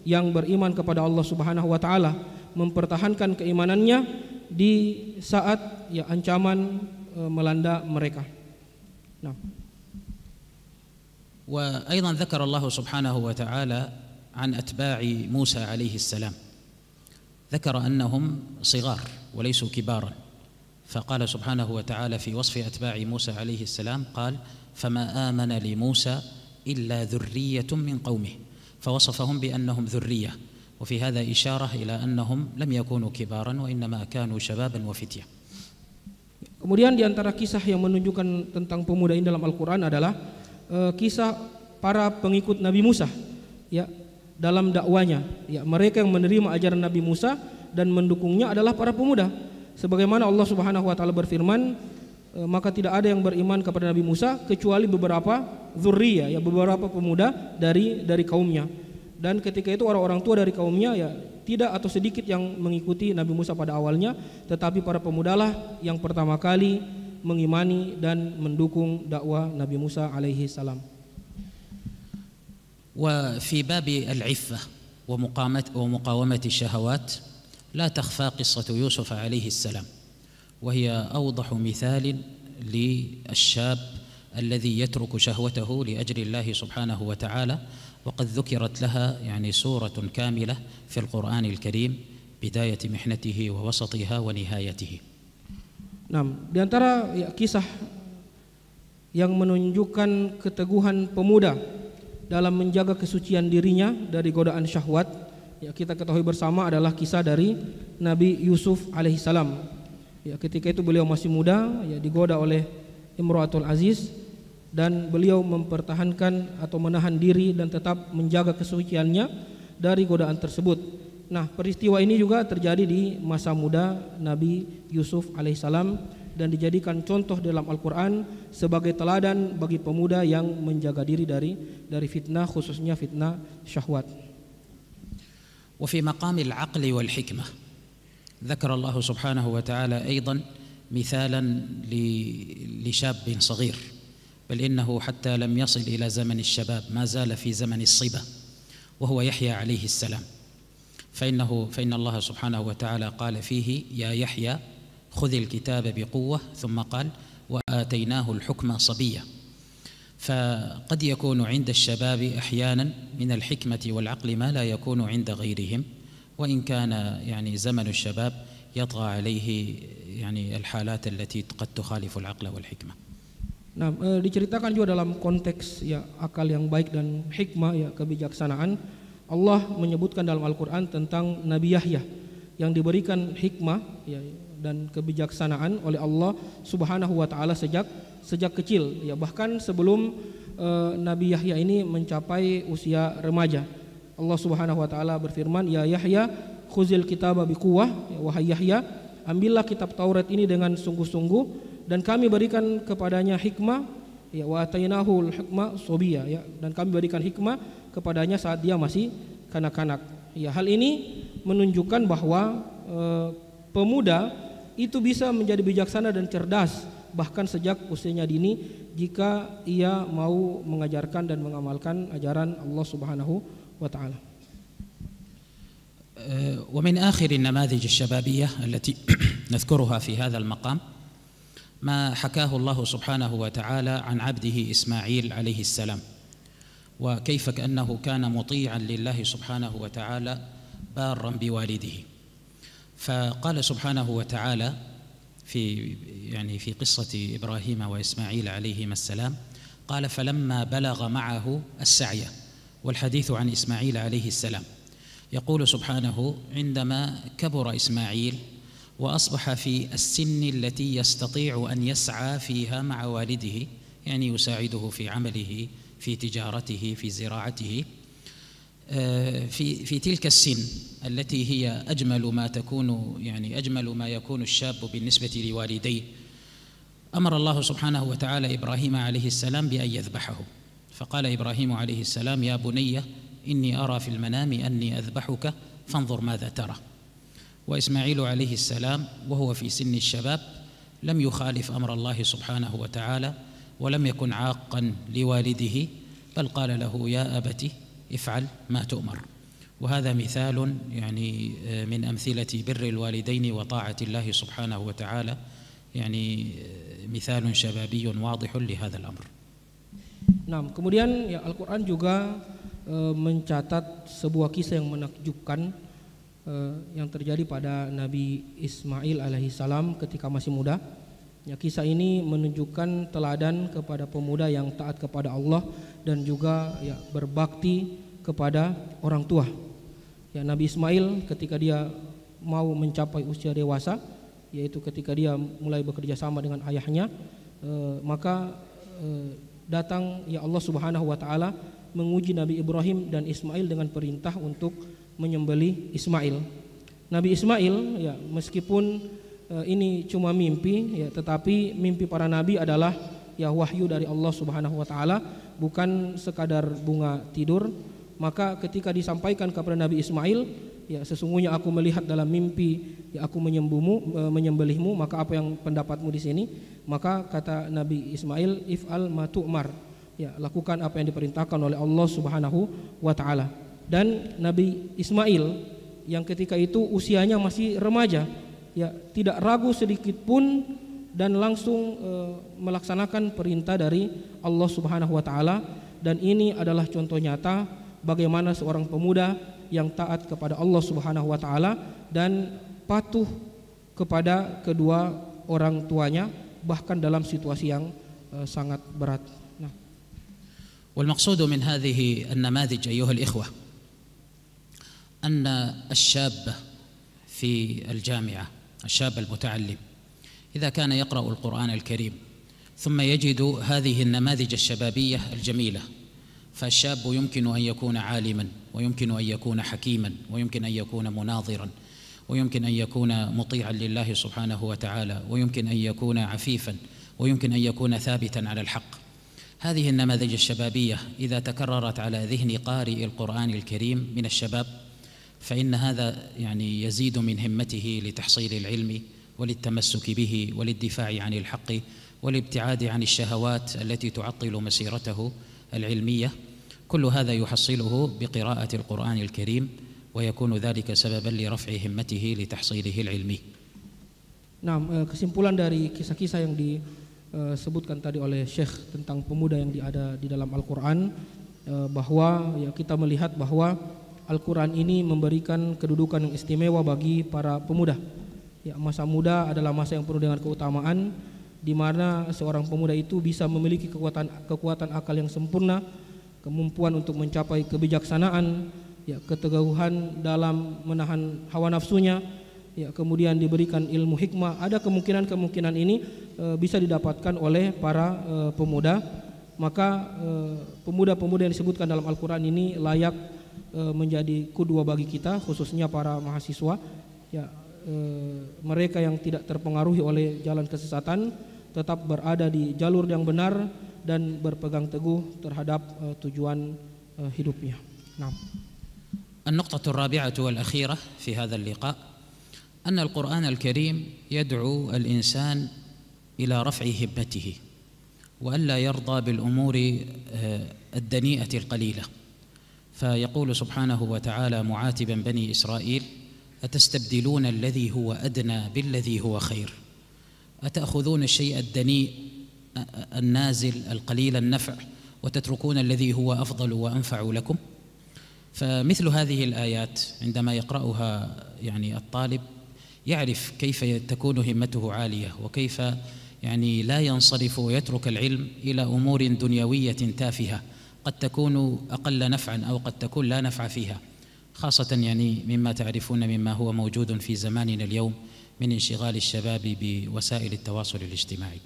yang beriman kepada Allah Subhanahu wa taala, mempertahankan keimanannya di saat ya ancaman e, melanda mereka. Nah. وايضا ذكر الله سبحانه وتعالى عن اتباع موسى عليه السلام ذكر انهم صغار وليسوا كبارا فقال سبحانه وتعالى في وصف اتباع موسى عليه السلام قال فما امن لموسى الا ذريه من قومه فوصفهم بانهم ذريه وفي هذا اشاره الى انهم لم يكونوا كبارا وانما كانوا شبابا وفتيه Kemudian di antara kisah yang menunjukkan tentang pemuda ini dalam Al-Qur'an adalah e, kisah para pengikut Nabi Musa. Ya, dalam dakwanya. Ya, mereka yang menerima ajaran Nabi Musa dan mendukungnya adalah para pemuda. Sebagaimana Allah Subhanahu wa taala berfirman, e, maka tidak ada yang beriman kepada Nabi Musa kecuali beberapa zurriyah, ya beberapa pemuda dari dari kaumnya. Dan ketika itu orang-orang tua dari kaumnya ya tidak atau sedikit yang mengikuti Nabi Musa pada awalnya, tetapi para pemudalah yang pertama kali mengimani dan mendukung dakwah Nabi Musa alaihi salam. وفي باب العفة ومقامة ومقاومة الشهوات لا تخفى قصة يوسف عليه السلام وهي أوضح مثال للشاب الذي يترك شهوته لأجل الله سبحانه وتعالى وقد ذكرت لها يعني سورة كاملة في القرآن الكريم بداية محنته ووسطها ونهايته نعم di antara kisah yang menunjukkan keteguhan pemuda dalam menjaga kesucian dirinya dari godaan syahwat ya kita ketahui bersama adalah kisah dari Nabi Yusuf alaihissalam ya ketika itu beliau masih muda ya digoda oleh Imratul Aziz dan beliau mempertahankan atau menahan diri dan tetap menjaga kesuciannya dari godaan tersebut. Nah, peristiwa ini juga terjadi di masa muda Nabi Yusuf alaihissalam dan dijadikan contoh dalam Al-Quran sebagai teladan bagi pemuda yang menjaga diri dari dari fitnah khususnya fitnah syahwat. وفي مقام العقل والحكمة ذكر الله سبحانه وتعالى أيضا مثالا لشاب صغير بل إنه حتى لم يصل إلى زمن الشباب ما زال في زمن الصبا وهو يحيى عليه السلام فإنه فإن الله سبحانه وتعالى قال فيه يا يحيى خذ الكتاب بقوة ثم قال وآتيناه الحكم صبية فقد يكون عند الشباب أحيانا من الحكمة والعقل ما لا يكون عند غيرهم وإن كان يعني زمن الشباب يطغى عليه يعني الحالات التي قد تخالف العقل والحكمة Nah, نعم، e, آه، diceritakan juga dalam konteks ya akal yang baik dan hikmah ya kebijaksanaan, Allah menyebutkan dalam Al-Qur'an tentang Nabi Yahya yang diberikan hikmah ya dan kebijaksanaan oleh Allah Subhanahu wa taala sejak sejak kecil ya bahkan sebelum uh, Nabi Yahya ini mencapai usia remaja. Allah Subhanahu wa taala berfirman, "Ya Yahya, khuzil kitaba biquwah, ya, wahai Yahya, ambillah kitab Taurat ini dengan sungguh-sungguh dan kami berikan kepadanya hikmah ya wa atainahul hikmah sobiya ya dan kami berikan hikmah kepadanya saat dia masih kanak-kanak. Ya hal ini menunjukkan bahwa uh, pemuda itu bisa menjadi bijaksana dan cerdas bahkan sejak usianya dini jika ia mau mengajarkan dan mengamalkan ajaran Allah Subhanahu wa taala. ومن آخر النماذج الشبابية التي نذكرها في هذا المقام ما حكاه الله سبحانه وتعالى عن عبده إسماعيل عليه السلام وكيف كأنه كان مطيعا لله سبحانه وتعالى بارا بوالده فقال سبحانه وتعالى في يعني في قصة إبراهيم وإسماعيل عليهما السلام قال فلما بلغ معه السعي والحديث عن إسماعيل عليه السلام يقول سبحانه عندما كبر إسماعيل وأصبح في السن التي يستطيع أن يسعى فيها مع والده يعني يساعده في عمله في تجارته في زراعته آه، في في تلك السن التي هي اجمل ما تكون يعني اجمل ما يكون الشاب بالنسبه لوالديه امر الله سبحانه وتعالى ابراهيم عليه السلام بان يذبحه فقال ابراهيم عليه السلام يا بني اني ارى في المنام اني اذبحك فانظر ماذا ترى واسماعيل عليه السلام وهو في سن الشباب لم يخالف امر الله سبحانه وتعالى ولم يكن عاقا لوالده بل قال له يا ابت افعل ما تؤمر وهذا مثال يعني من أمثلة بر الوالدين وطاعة الله سبحانه وتعالى يعني مثال شبابي واضح لهذا الأمر نعم kemudian ya Al-Qur'an juga e, mencatat sebuah kisah yang menakjubkan e, yang terjadi pada Nabi Ismail alaihi salam ketika masih muda. Ya, kisah ini menunjukkan teladan kepada pemuda yang taat kepada Allah dan juga ya, berbakti kepada orang tua. Ya, Nabi Ismail ketika dia mau mencapai usia dewasa, yaitu ketika dia mulai bekerja sama dengan ayahnya, eh, maka eh, datang ya Allah Subhanahu wa taala menguji Nabi Ibrahim dan Ismail dengan perintah untuk menyembeli Ismail. Nabi Ismail ya meskipun Eh, ini cuma mimpi ya tetapi mimpi para nabi adalah ya wahyu dari Allah Subhanahu wa taala bukan sekadar bunga tidur maka ketika disampaikan kepada Nabi Ismail ya sesungguhnya aku melihat dalam mimpi ya aku menyembuhmu e, menyembelihmu maka apa yang pendapatmu di sini maka kata Nabi Ismail if'al matumar ya lakukan apa yang diperintahkan oleh Allah Subhanahu wa taala dan Nabi Ismail yang ketika itu usianya masih remaja ya tidak ragu sedikit pun dan langsung e, melaksanakan perintah dari Allah Subhanahu wa taala dan ini adalah contoh nyata bagaimana seorang pemuda yang taat kepada Allah Subhanahu wa taala dan patuh kepada kedua orang tuanya bahkan dalam situasi yang e, sangat berat. Nah. والمقصود من هذه النماذج أيها الإخوة أن الشاب في الجامعة الشاب المتعلم إذا كان يقرأ القرآن الكريم ثم يجد هذه النماذج الشبابية الجميلة فالشاب يمكن أن يكون عالما ويمكن أن يكون حكيما ويمكن أن يكون مناظرا ويمكن أن يكون مطيعا لله سبحانه وتعالى ويمكن أن يكون عفيفا ويمكن أن يكون ثابتا على الحق هذه النماذج الشبابية إذا تكررت على ذهن قارئ القرآن الكريم من الشباب فإن هذا يعني يزيد من همته لتحصيل العلم وللتمسك به وللدفاع عن الحق والابتعاد عن الشهوات التي تعطل مسيرته العلمية كل هذا يحصله بقراءة القرآن الكريم ويكون ذلك سببا لرفع همته لتحصيله العلمي نعم آه، kesimpulan dari kisah-kisah yang disebutkan tadi oleh Syekh tentang pemuda yang ada di dalam Al-Quran آه، bahwa ya kita melihat bahwa Al-Quran ini memberikan kedudukan yang istimewa bagi para pemuda. Ya, masa muda adalah masa yang penuh dengan keutamaan, di mana seorang pemuda itu bisa memiliki kekuatan kekuatan akal yang sempurna, kemampuan untuk mencapai kebijaksanaan, ya, keteguhan dalam menahan hawa nafsunya, ya, kemudian diberikan ilmu hikmah. Ada kemungkinan-kemungkinan ini e, bisa didapatkan oleh para e, pemuda. Maka e, pemuda-pemuda yang disebutkan dalam Al-Quran ini layak e, menjadi kedua bagi kita khususnya para mahasiswa ya e, mereka yang tidak terpengaruhi oleh jalan kesesatan tetap berada di jalur yang benar dan berpegang teguh terhadap e, tujuan e, hidupnya. Nah. النقطة الرابعة والأخيرة في هذا اللقاء أن القرآن الكريم يدعو الإنسان إلى رفع همته وألا يرضى بالأمور الدنيئة القليلة فيقول سبحانه وتعالى معاتبا بني اسرائيل اتستبدلون الذي هو ادنى بالذي هو خير اتاخذون الشيء الدنيء النازل القليل النفع وتتركون الذي هو افضل وانفع لكم فمثل هذه الايات عندما يقراها يعني الطالب يعرف كيف تكون همته عاليه وكيف يعني لا ينصرف ويترك العلم الى امور دنيويه تافهه قد تكون أقل نفعا أو قد تكون لا نفع فيها خاصة يعني مما تعرفون مما هو موجود في زماننا اليوم من انشغال الشباب بوسائل التواصل الاجتماعي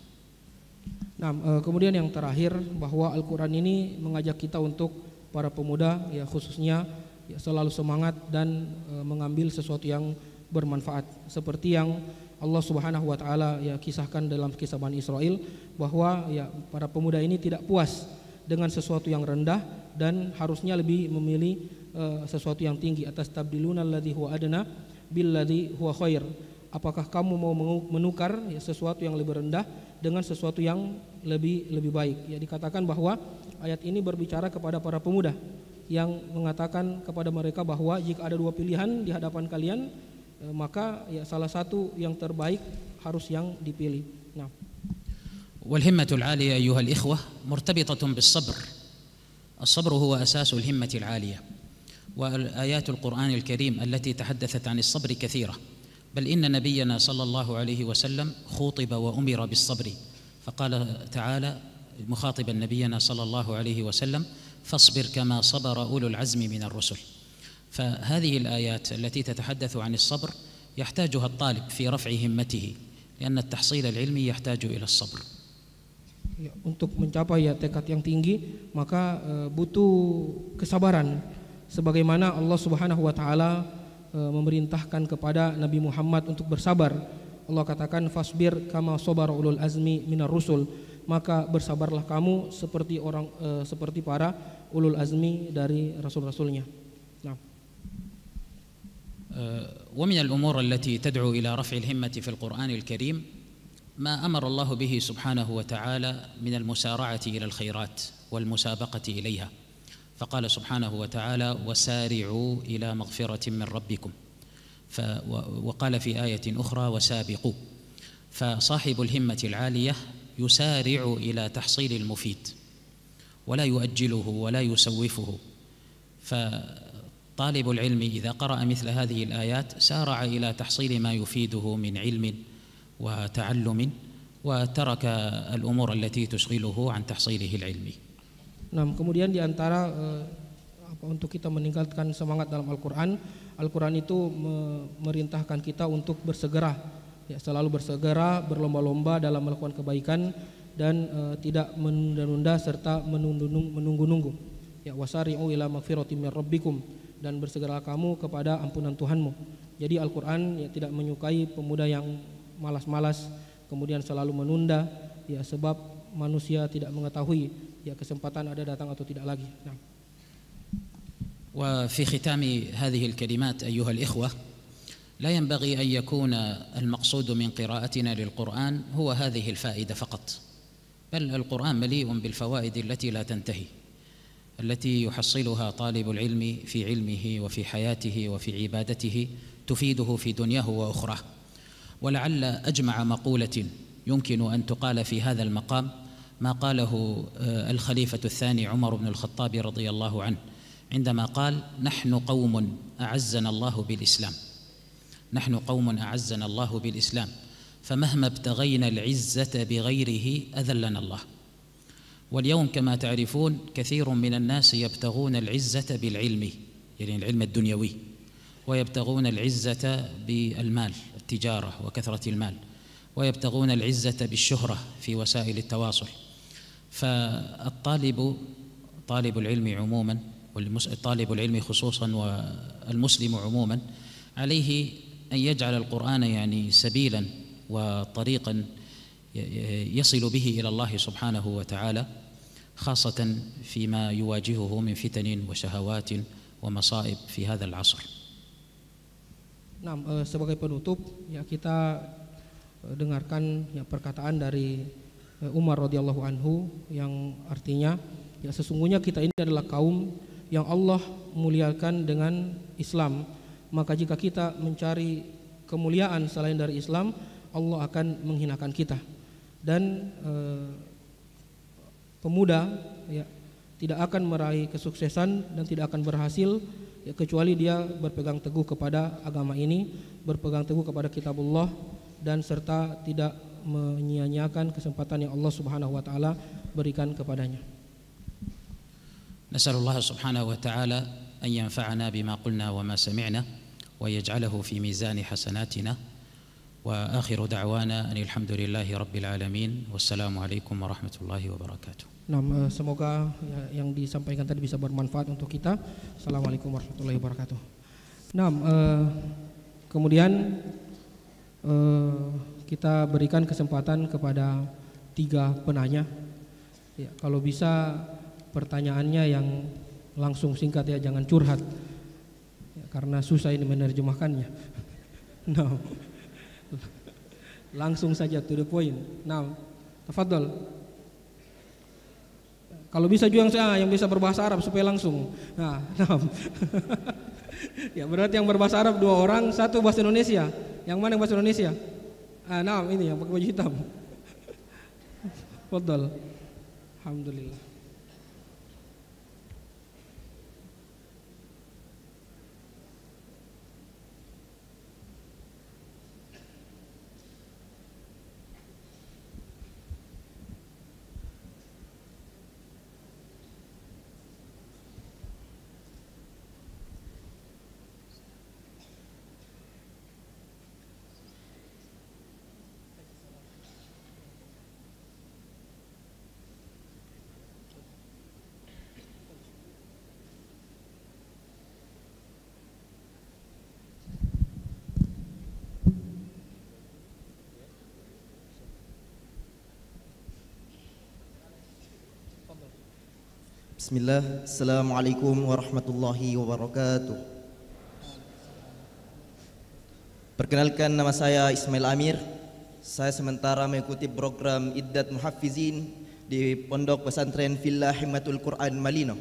Nah, kemudian yang terakhir bahwa Al-Quran ini mengajak kita untuk para pemuda ya khususnya ya, selalu semangat dan eh, mengambil sesuatu yang bermanfaat seperti yang Allah Subhanahu wa taala ya kisahkan dalam kisah Bani Israel bahwa ya para pemuda ini tidak puas dengan sesuatu yang rendah dan harusnya lebih memilih uh, sesuatu yang tinggi atas tabdiluna alladhi huwa adna billadhi huwa khair. Apakah kamu mau menukar ya, sesuatu yang lebih rendah dengan sesuatu yang lebih lebih baik? Ya dikatakan bahwa ayat ini berbicara kepada para pemuda yang mengatakan kepada mereka bahwa jika ada dua pilihan di hadapan kalian eh, maka ya salah satu yang terbaik harus yang dipilih. والهمه العاليه ايها الاخوه مرتبطه بالصبر الصبر هو اساس الهمه العاليه والآيات القران الكريم التي تحدثت عن الصبر كثيره بل ان نبينا صلى الله عليه وسلم خوطب وامر بالصبر فقال تعالى مخاطبا نبينا صلى الله عليه وسلم فاصبر كما صبر اولو العزم من الرسل فهذه الايات التي تتحدث عن الصبر يحتاجها الطالب في رفع همته لان التحصيل العلمي يحتاج الى الصبر ya, untuk mencapai ya tekad yang tinggi maka e, butuh kesabaran sebagaimana Allah Subhanahu wa taala e, memerintahkan kepada Nabi Muhammad untuk bersabar. Allah katakan fasbir kama sabara ulul azmi minar rusul. Maka bersabarlah kamu seperti orang e, seperti para ulul azmi dari rasul-rasulnya. Nah. ومن الأمور التي تدعو إلى رفع الهمة في القرآن الكريم ما امر الله به سبحانه وتعالى من المسارعه الى الخيرات والمسابقه اليها فقال سبحانه وتعالى وسارعوا الى مغفره من ربكم وقال في ايه اخرى وسابقوا فصاحب الهمه العاليه يسارع الى تحصيل المفيد ولا يؤجله ولا يسوفه فطالب العلم اذا قرا مثل هذه الايات سارع الى تحصيل ما يفيده من علم وتعلم وترك الأمور التي تشغله عن تحصيله العلمي نعم nah, kemudian di antara eh, apa untuk kita meningkatkan semangat dalam Al-Qur'an, Al-Qur'an itu merintahkan kita untuk bersegera, ya selalu bersegera, berlomba-lomba dalam melakukan kebaikan dan uh, tidak menunda-nunda serta menunggu-nunggu. Ya wasari'u ila magfiratin min rabbikum dan bersegeralah kamu kepada ampunan Tuhanmu. Jadi Al-Qur'an ya tidak menyukai pemuda yang malas-malas, kemudian selalu menunda, ya sebab manusia tidak mengetahui ya kesempatan ada datang atau tidak lagi. Nah. وفي ختام هذه الكلمات أيها الإخوة لا ينبغي أن يكون المقصود من قراءتنا للقرآن هو هذه الفائدة فقط بل القرآن مليء بالفوائد التي لا تنتهي التي يحصلها طالب العلم في علمه وفي حياته وفي عبادته تفيده في دنياه واخراه ولعل أجمع مقولة يمكن أن تقال في هذا المقام ما قاله آه، الخليفة الثاني عمر بن الخطاب رضي الله عنه عندما قال نحن قوم أعزنا الله بالإسلام نحن قوم أعزنا الله بالإسلام فمهما ابتغينا العزة بغيره أذلنا الله واليوم كما تعرفون كثير من الناس يبتغون العزة بالعلم يعني العلم الدنيوي ويبتغون العزة بالمال التجارة وكثرة المال ويبتغون العزة بالشهرة في وسائل التواصل فالطالب طالب العلم عموما طالب العلم خصوصا والمسلم عموما عليه أن يجعل القرآن يعني سبيلا وطريقا يصل به إلى الله سبحانه وتعالى خاصة فيما يواجهه من فتن وشهوات ومصائب في هذا العصر Nah, e, sebagai penutup ya kita e, dengarkan ya perkataan dari e, Umar radhiyallahu anhu yang artinya ya sesungguhnya kita ini adalah kaum yang Allah muliakan dengan Islam. Maka jika kita mencari kemuliaan selain dari Islam, Allah akan menghinakan kita. Dan e, pemuda ya tidak akan meraih kesuksesan dan tidak akan berhasil ya kecuali dia berpegang teguh kepada agama ini, berpegang teguh kepada kitabullah dan serta tidak menyia-nyiakan kesempatan yang Allah Subhanahu wa taala berikan kepadanya. Nasallallahu subhanahu wa ta'ala an yanfa'ana bima qulna wa ma sami'na wa fi mizan hasanatina wa akhiru da'wana anil rabbil alamin wassalamu warahmatullahi wabarakatuh. Nah, semoga ya, yang disampaikan tadi bisa bermanfaat untuk kita. Assalamualaikum warahmatullahi wabarakatuh. Nah, kemudian eh, kita berikan kesempatan kepada tiga penanya. Ya, kalau bisa pertanyaannya yang langsung singkat ya, jangan curhat. Ya, karena susah ini menerjemahkannya. <laughs> Nah, <laughs> langsung saja to the point. Nah, tafadhol. Kalau bisa juga yang ah, yang bisa berbahasa Arab supaya langsung. Nah, <laughs> nah. ya berarti yang berbahasa Arab dua orang, satu bahasa Indonesia. Yang mana yang bahasa Indonesia? Ah, nah, ini yang pakai baju hitam. <laughs> Fadal. Alhamdulillah. Bismillah, Assalamualaikum warahmatullahi wabarakatuh Perkenalkan nama saya Ismail Amir Saya sementara mengikuti program Iddat Muhafizin Di Pondok Pesantren Villa Himatul Quran Malino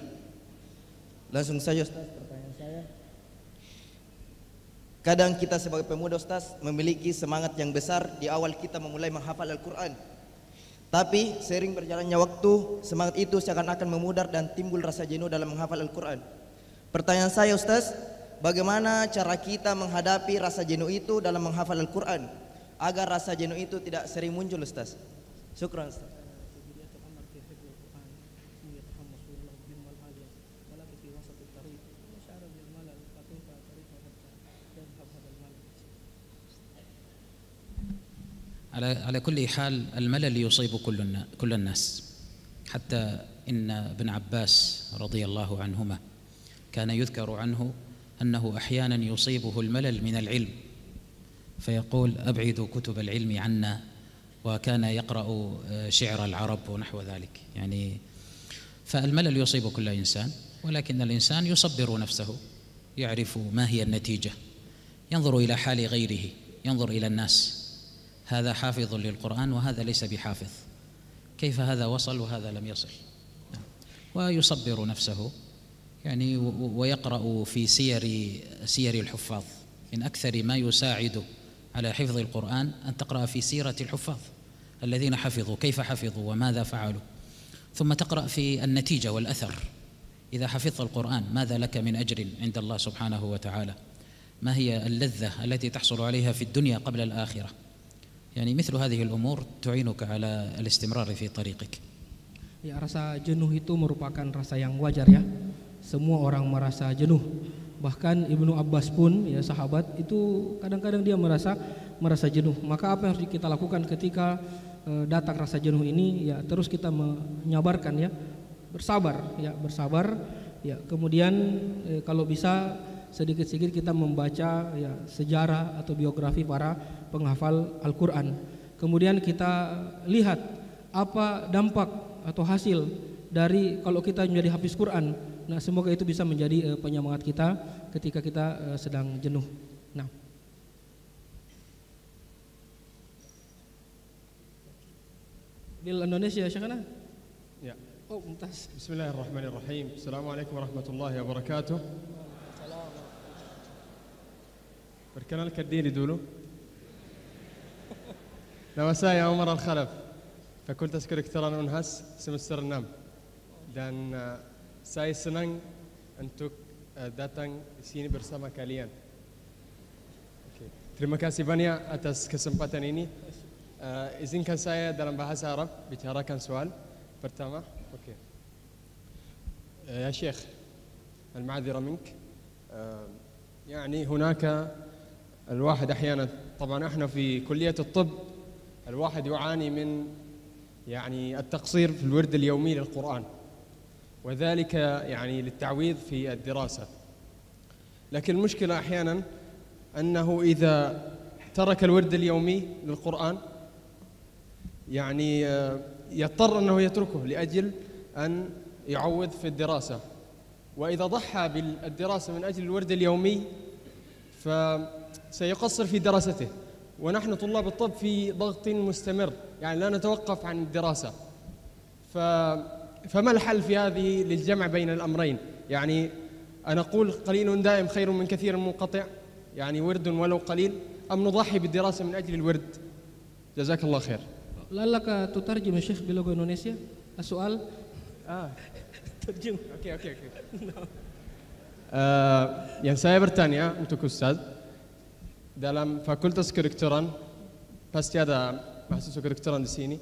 Langsung saja Ustaz pertanyaan saya Kadang kita sebagai pemuda Ustaz memiliki semangat yang besar di awal kita memulai menghafal Al-Quran tapi sering berjalannya waktu, semangat itu seakan-akan memudar dan timbul rasa jenuh dalam menghafal Al-Quran. Pertanyaan saya Ustaz, bagaimana cara kita menghadapi rasa jenuh itu dalam menghafal Al-Quran? Agar rasa jenuh itu tidak sering muncul Ustaz. Syukur Ustaz. على على كل حال الملل يصيب كل كل الناس حتى ان ابن عباس رضي الله عنهما كان يذكر عنه انه احيانا يصيبه الملل من العلم فيقول ابعدوا كتب العلم عنا وكان يقرا آه، شعر العرب ونحو ذلك يعني فالملل يصيب كل انسان ولكن الانسان يصبر نفسه يعرف ما هي النتيجه ينظر الى حال غيره ينظر الى الناس هذا حافظ للقرآن وهذا ليس بحافظ كيف هذا وصل وهذا لم يصل ويصبر نفسه يعني ويقرأ في سير سير الحفاظ من أكثر ما يساعد على حفظ القرآن أن تقرأ في سيرة الحفاظ الذين حفظوا كيف حفظوا وماذا فعلوا ثم تقرأ في النتيجة والأثر إذا حفظت القرآن ماذا لك من أجر عند الله سبحانه وتعالى ما هي اللذة التي تحصل عليها في الدنيا قبل الآخرة يعني مثل هذه الأمور تعينك على الاستمرار في طريقك Ya, rasa jenuh itu merupakan rasa yang wajar ya. Semua orang merasa jenuh. Bahkan Ibnu Abbas pun ya sahabat itu kadang-kadang dia merasa merasa jenuh. Maka apa yang harus kita lakukan ketika e, datang rasa jenuh ini ya terus kita menyabarkan ya, bersabar ya, bersabar ya. Kemudian e, kalau bisa sedikit-sedikit kita membaca ya sejarah atau biografi para penghafal Al-Quran. Kemudian kita lihat apa dampak atau hasil dari kalau kita menjadi hafiz Quran. Nah, semoga itu bisa menjadi uh, penyemangat kita ketika kita uh, sedang jenuh. Nah. Bil Indonesia, Syekhana? Ya. Oh, mumtaz. Bismillahirrahmanirrahim. Assalamualaikum warahmatullahi wabarakatuh. Perkenalan ke dini dulu. نمساء يا عمر الخلف فكنت اسكر كثيرا من هس سمستر نام دان آه، ساي سنن انتوك آه، داتن سيني برسامة كاليان Terima kasih banyak atas kesempatan ini. Uh, izinkan saya dalam bahasa Arab bicarakan soal pertama. Okey. Uh, ya Syekh, al-ma'adhira mink. يعني هناك الواحد احيانا طبعا احنا في كليه الطب الواحد يعاني من يعني التقصير في الورد اليومي للقرآن وذلك يعني للتعويض في الدراسة لكن المشكلة أحيانا أنه إذا ترك الورد اليومي للقرآن يعني آه، يضطر أنه يتركه لأجل أن يعوض في الدراسة وإذا ضحى بالدراسة من أجل الورد اليومي فسيقصر في دراسته ونحن طلاب الطب في ضغط مستمر يعني لا نتوقف عن الدراسة ف... فما الحل في هذه للجمع بين الأمرين يعني أنا أقول قليل دائم خير من كثير منقطع يعني ورد ولو قليل أم نضحي بالدراسة من أجل الورد جزاك الله خير لعلك تترجم يا شيخ بلغة إندونيسيا السؤال آه <laughs> ترجم أوكي أوكي أوكي آه، يعني سايبر تانية bertanya untuk dalam fakultas kedokteran pasti ada mahasiswa kedokteran di sini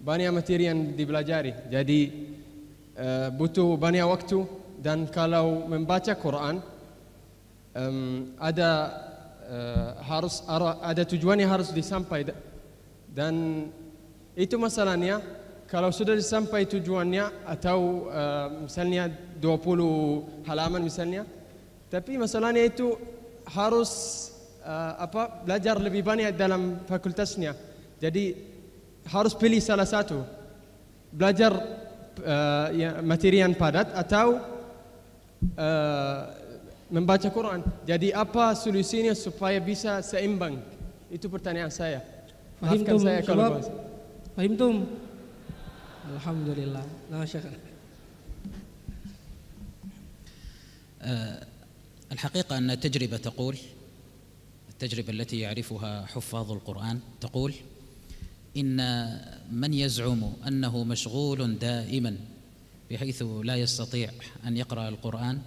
banyak materi yang dipelajari jadi uh, butuh banyak waktu dan kalau membaca Quran um, ada uh, harus ada tujuannya harus disampai dan itu masalahnya kalau sudah disampaikan tujuannya atau uh, misalnya 20 halaman misalnya tapi masalahnya itu harus uh, apa belajar lebih banyak dalam fakultasnya. Jadi harus pilih salah satu. Belajar uh, ya, materi yang padat atau uh, membaca Quran. Jadi apa solusinya supaya bisa seimbang? Itu pertanyaan saya. Fahim tum, saya kalau Fahim tum. Alhamdulillah. Nah, الحقيقة أن التجربة تقول التجربة التي يعرفها حفاظ القرآن تقول إن من يزعم أنه مشغول دائما بحيث لا يستطيع أن يقرأ القرآن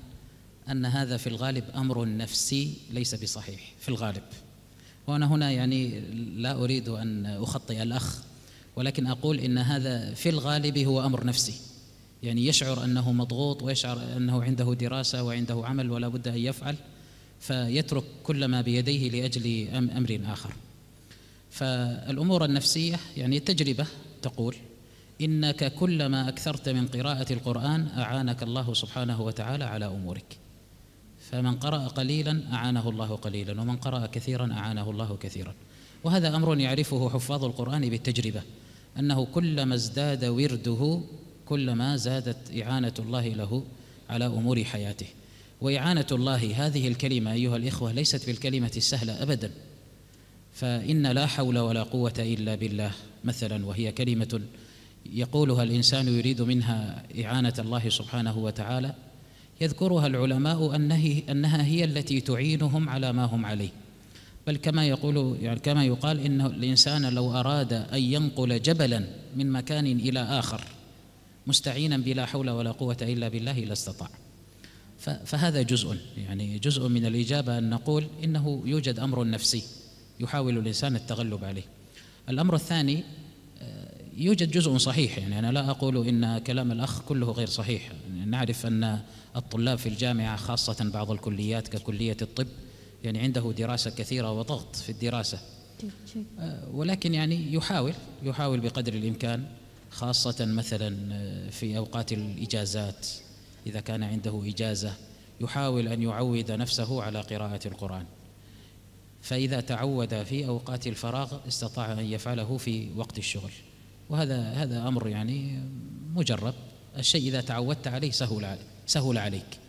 أن هذا في الغالب أمر نفسي ليس بصحيح في الغالب وأنا هنا يعني لا أريد أن أخطئ الأخ ولكن أقول إن هذا في الغالب هو أمر نفسي يعني يشعر أنه مضغوط ويشعر أنه عنده دراسة وعنده عمل ولا بد أن يفعل فيترك كل ما بيديه لاجل امر اخر فالامور النفسيه يعني التجربه تقول انك كلما اكثرت من قراءه القران اعانك الله سبحانه وتعالى على امورك فمن قرأ قليلا أعانه الله قليلا ومن قرأ كثيرا أعانه الله كثيرا وهذا أمر يعرفه حفاظ القرآن بالتجربة أنه كلما ازداد ورده كلما زادت إعانة الله له على أمور حياته وإعانة الله هذه الكلمة أيها الإخوة ليست بالكلمة السهلة أبدا فإن لا حول ولا قوة إلا بالله مثلا وهي كلمة يقولها الإنسان يريد منها إعانة الله سبحانه وتعالى يذكرها العلماء أنه أنها هي التي تعينهم على ما هم عليه بل كما يقول يعني كما يقال إن الإنسان لو أراد أن ينقل جبلا من مكان إلى آخر مستعينا بلا حول ولا قوة إلا بالله لاستطاع لا فهذا جزء يعني جزء من الإجابة أن نقول إنه يوجد أمر نفسي يحاول الإنسان التغلب عليه الأمر الثاني آه، يوجد جزء صحيح يعني أنا لا أقول إن كلام الأخ كله غير صحيح يعني نعرف أن الطلاب في الجامعة خاصة بعض الكليات ككلية الطب يعني عنده دراسة كثيرة وضغط في الدراسة آه، ولكن يعني يحاول يحاول بقدر الإمكان خاصة مثلا آه، في أوقات الإجازات إذا كان عنده إجازة يحاول أن يعود نفسه على قراءة القرآن فإذا تعود في أوقات الفراغ استطاع أن يفعله في وقت الشغل وهذا هذا أمر يعني مجرب الشيء إذا تعودت عليه سهل سهل عليك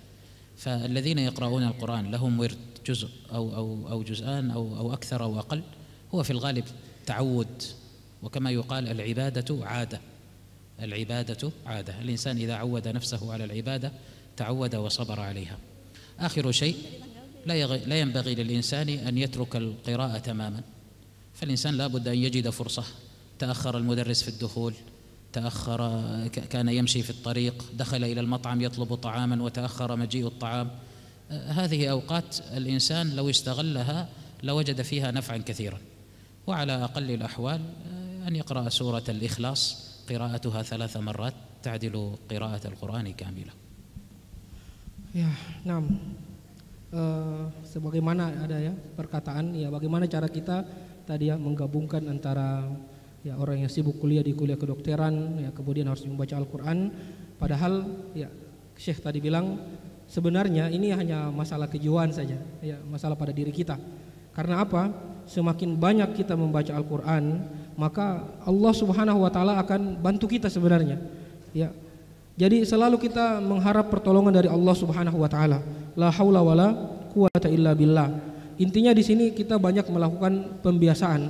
فالذين يقرؤون القرآن لهم ورد جزء أو أو أو جزءان أو أو أكثر أو أقل هو في الغالب تعود وكما يقال العبادة عادة العبادة عادة الإنسان إذا عود نفسه على العبادة تعود وصبر عليها آخر شيء لا, لا ينبغي للإنسان أن يترك القراءة تماما فالإنسان لا بد أن يجد فرصة تأخر المدرس في الدخول تأخر كان يمشي في الطريق دخل إلى المطعم يطلب طعاما وتأخر مجيء الطعام آه، هذه أوقات الإنسان لو استغلها لوجد فيها نفعا كثيرا وعلى أقل الأحوال آه، أن يقرأ سورة الإخلاص قراءتها ثلاث مرات تعدل قراءة القرآن كاملة Ya, enam. Eh, sebagaimana ada ya perkataan, ya bagaimana cara kita tadi ya menggabungkan antara ya orang yang sibuk kuliah di kuliah kedokteran, ya kemudian harus membaca Al-Quran. Padahal ya Syekh tadi bilang sebenarnya ini hanya masalah kejiwaan saja, ya masalah pada diri kita. Karena apa? Semakin banyak kita membaca Al-Quran, maka Allah Subhanahu wa taala akan bantu kita sebenarnya. Ya. Jadi selalu kita mengharap pertolongan dari Allah Subhanahu wa taala. La haula wala quwata illa billah. Intinya di sini kita banyak melakukan pembiasaan.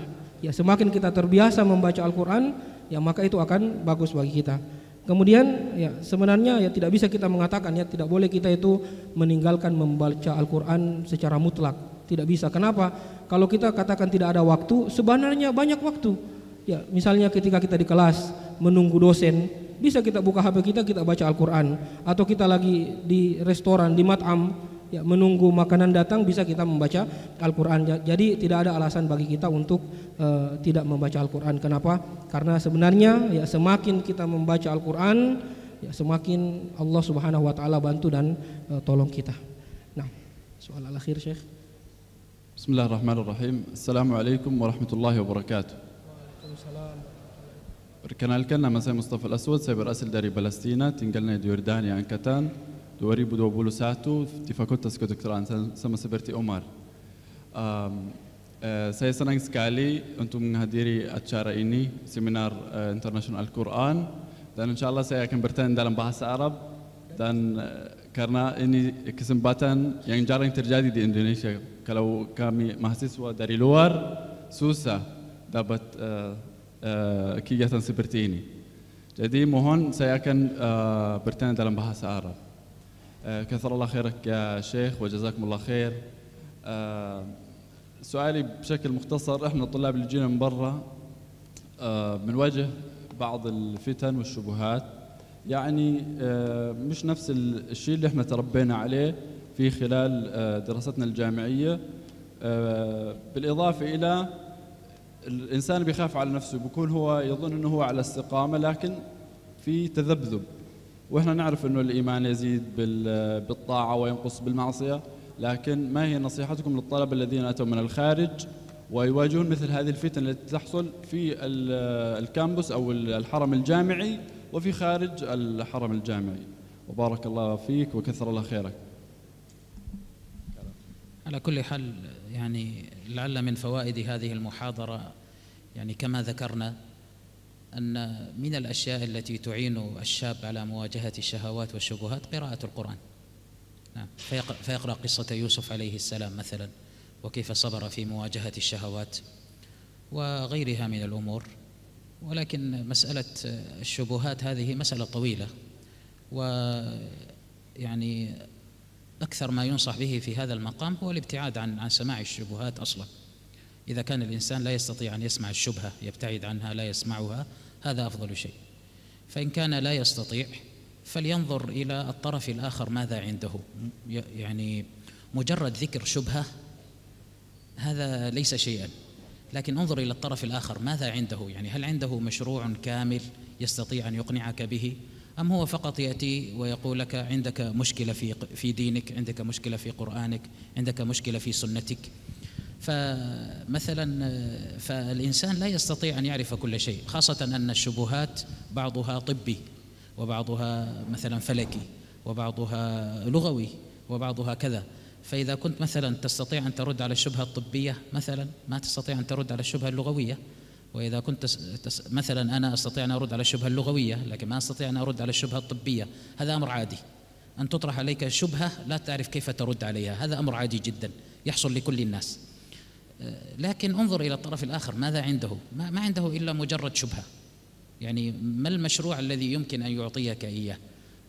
Ya, semakin kita terbiasa membaca Al-Qur'an, ya maka itu akan bagus bagi kita. Kemudian ya sebenarnya ya tidak bisa kita mengatakan ya tidak boleh kita itu meninggalkan membaca Al-Qur'an secara mutlak. Tidak bisa. Kenapa? Kalau kita katakan tidak ada waktu, sebenarnya banyak waktu. Ya, misalnya ketika kita di kelas menunggu dosen, bisa kita buka HP kita, kita baca Al-Qur'an atau kita lagi di restoran, di matam, ya menunggu makanan datang bisa kita membaca Al-Qur'an. Jadi tidak ada alasan bagi kita untuk uh, tidak membaca Al-Qur'an. Kenapa? Karena sebenarnya ya semakin kita membaca Al-Qur'an, ya semakin Allah Subhanahu wa taala bantu dan uh, tolong kita. Nah, soal akhir Syekh. Bismillahirrahmanirrahim. Assalamualaikum warahmatullahi wabarakatuh. والسلام بركنا الكلنا مساء مصطفى الأسود سيب أسل داري بلستينا تنقلنا يوردانيا أنكتان دوري بدو بولو ساتو في كو دكتور عن سما سبرتي عمر سي سنانك سكالي انتم من هديري اتشارا اني سيمينار انترناشونال القران دان ان شاء الله سي كان برتان دالن بحث عرب دان كارنا اني كسم باتان يعني جارين ترجادي دي اندونيسيا كلو كامي محسس داري لوار سوسه dapat uh, uh, kegiatan seperti ini. Jadi mohon saya akan uh, bertanya dalam bahasa Arab. كثر الله خيرك يا شيخ وجزاكم الله خير. آه، سؤالي بشكل مختصر احنا الطلاب اللي جينا من برا بنواجه آه، بعض الفتن والشبهات يعني آه، مش نفس الشيء اللي احنا تربينا عليه في خلال دراستنا الجامعيه بالاضافه الى الانسان بيخاف على نفسه بيكون هو يظن انه هو على استقامه لكن في تذبذب واحنا نعرف انه الايمان يزيد بالطاعه وينقص بالمعصيه لكن ما هي نصيحتكم للطلبه الذين اتوا من الخارج ويواجهون مثل هذه الفتن التي تحصل في الكامبوس او الحرم الجامعي وفي خارج الحرم الجامعي وبارك الله فيك وكثر الله خيرك على كل حال يعني لعل من فوائد هذه المحاضرة يعني كما ذكرنا أن من الأشياء التي تعين الشاب على مواجهة الشهوات والشبهات قراءة القرآن نعم فيقرأ قصة يوسف عليه السلام مثلا وكيف صبر في مواجهة الشهوات وغيرها من الأمور ولكن مسألة الشبهات هذه مسألة طويلة ويعني أكثر ما ينصح به في هذا المقام هو الابتعاد عن عن سماع الشبهات أصلا إذا كان الإنسان لا يستطيع أن يسمع الشبهة يبتعد عنها لا يسمعها هذا أفضل شيء فإن كان لا يستطيع فلينظر إلى الطرف الآخر ماذا عنده يعني مجرد ذكر شبهة هذا ليس شيئا لكن انظر إلى الطرف الآخر ماذا عنده يعني هل عنده مشروع كامل يستطيع أن يقنعك به أم هو فقط يأتي ويقول لك عندك مشكلة في في دينك عندك مشكلة في قرآنك عندك مشكلة في سنتك فمثلا فالإنسان لا يستطيع أن يعرف كل شيء خاصة أن الشبهات بعضها طبي وبعضها مثلا فلكي وبعضها لغوي وبعضها كذا فإذا كنت مثلا تستطيع أن ترد على الشبهة الطبية مثلا ما تستطيع أن ترد على الشبهة اللغوية وإذا كنت مثلا أنا أستطيع أن أرد على الشبهة اللغوية لكن ما أستطيع أن أرد على الشبهة الطبية هذا أمر عادي أن تطرح عليك شبهة لا تعرف كيف ترد عليها هذا أمر عادي جدا يحصل لكل الناس آه، لكن انظر إلى الطرف الآخر ماذا عنده ما عنده إلا مجرد شبهة يعني ما المشروع الذي يمكن أن يعطيك إياه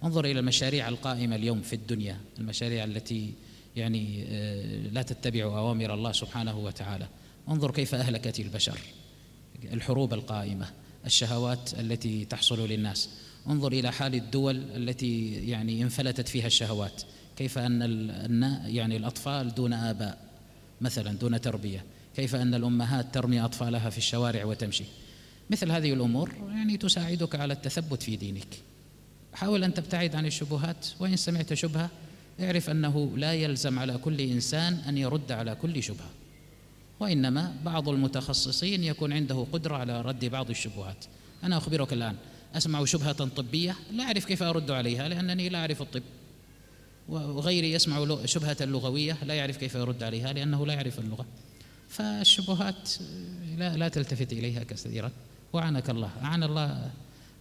انظر إلى المشاريع القائمة اليوم في الدنيا المشاريع التي يعني آه، لا تتبع أوامر الله سبحانه وتعالى انظر كيف أهلكت البشر الحروب القائمة الشهوات التي تحصل للناس انظر إلى حال الدول التي يعني انفلتت فيها الشهوات كيف أن يعني الأطفال دون آباء مثلا دون تربية كيف أن الأمهات ترمي أطفالها في الشوارع وتمشي مثل هذه الأمور يعني تساعدك على التثبت في دينك حاول أن تبتعد عن الشبهات وإن سمعت شبهة اعرف أنه لا يلزم على كل إنسان أن يرد على كل شبهة وإنما بعض المتخصصين يكون عنده قدرة على رد بعض الشبهات أنا أخبرك الآن أسمع شبهة طبية لا أعرف كيف أرد عليها لأنني لا أعرف الطب وغيري يسمع شبهة لغوية لا يعرف كيف يرد عليها لأنه لا يعرف اللغة فالشبهات لا, لا تلتفت إليها كثيرا وأعانك الله أعان الله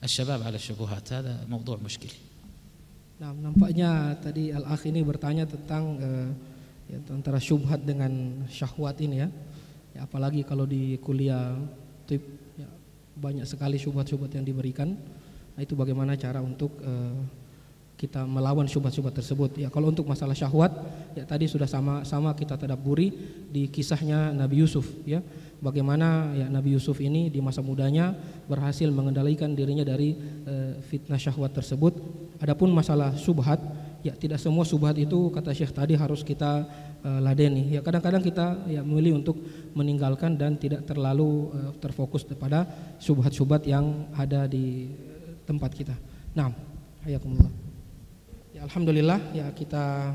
الشباب على الشبهات هذا موضوع مشكل نعم nampaknya tadi al-akh ini bertanya tentang uh, ya, antara syubhat dengan syahwat ini ya. ya apalagi kalau di kuliah tip ya, banyak sekali syubhat-syubhat yang diberikan. Nah, itu bagaimana cara untuk uh, kita melawan syubhat-syubhat tersebut. Ya, kalau untuk masalah syahwat, ya tadi sudah sama sama kita tadaburi di kisahnya Nabi Yusuf, ya. Bagaimana ya Nabi Yusuf ini di masa mudanya berhasil mengendalikan dirinya dari uh, fitnah syahwat tersebut. Adapun masalah syubhat, ya tidak semua subhat itu kata Syekh tadi harus kita uh, ladeni. Ya kadang-kadang kita ya memilih untuk meninggalkan dan tidak terlalu uh, terfokus kepada subhat-subhat yang ada di eh, tempat kita. Nah, hayakumullah. Ya alhamdulillah ya kita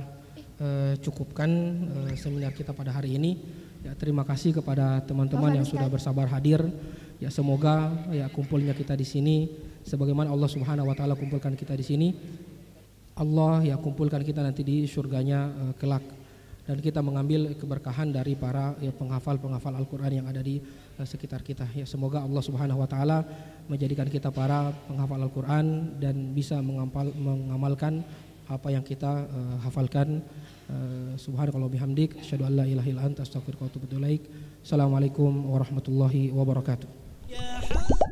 uh, cukupkan uh, seminar kita pada hari ini. Ya terima kasih kepada teman-teman yang sudah bersabar hadir. Ya semoga ya kumpulnya kita di sini sebagaimana Allah Subhanahu wa taala kumpulkan kita di sini Allah yang kumpulkan kita nanti di surganya uh, kelak dan kita mengambil keberkahan dari para ya, penghafal-penghafal Al-Qur'an yang ada di uh, sekitar kita. Ya semoga Allah Subhanahu wa taala menjadikan kita para penghafal Al-Qur'an dan bisa mengampal, mengamalkan apa yang kita uh, hafalkan. Uh, Subhanakallah bihamdik, asyhadu an la ilaha illa anta astaghfiruka wa atubu ilaik. Assalamualaikum warahmatullahi wabarakatuh. Ya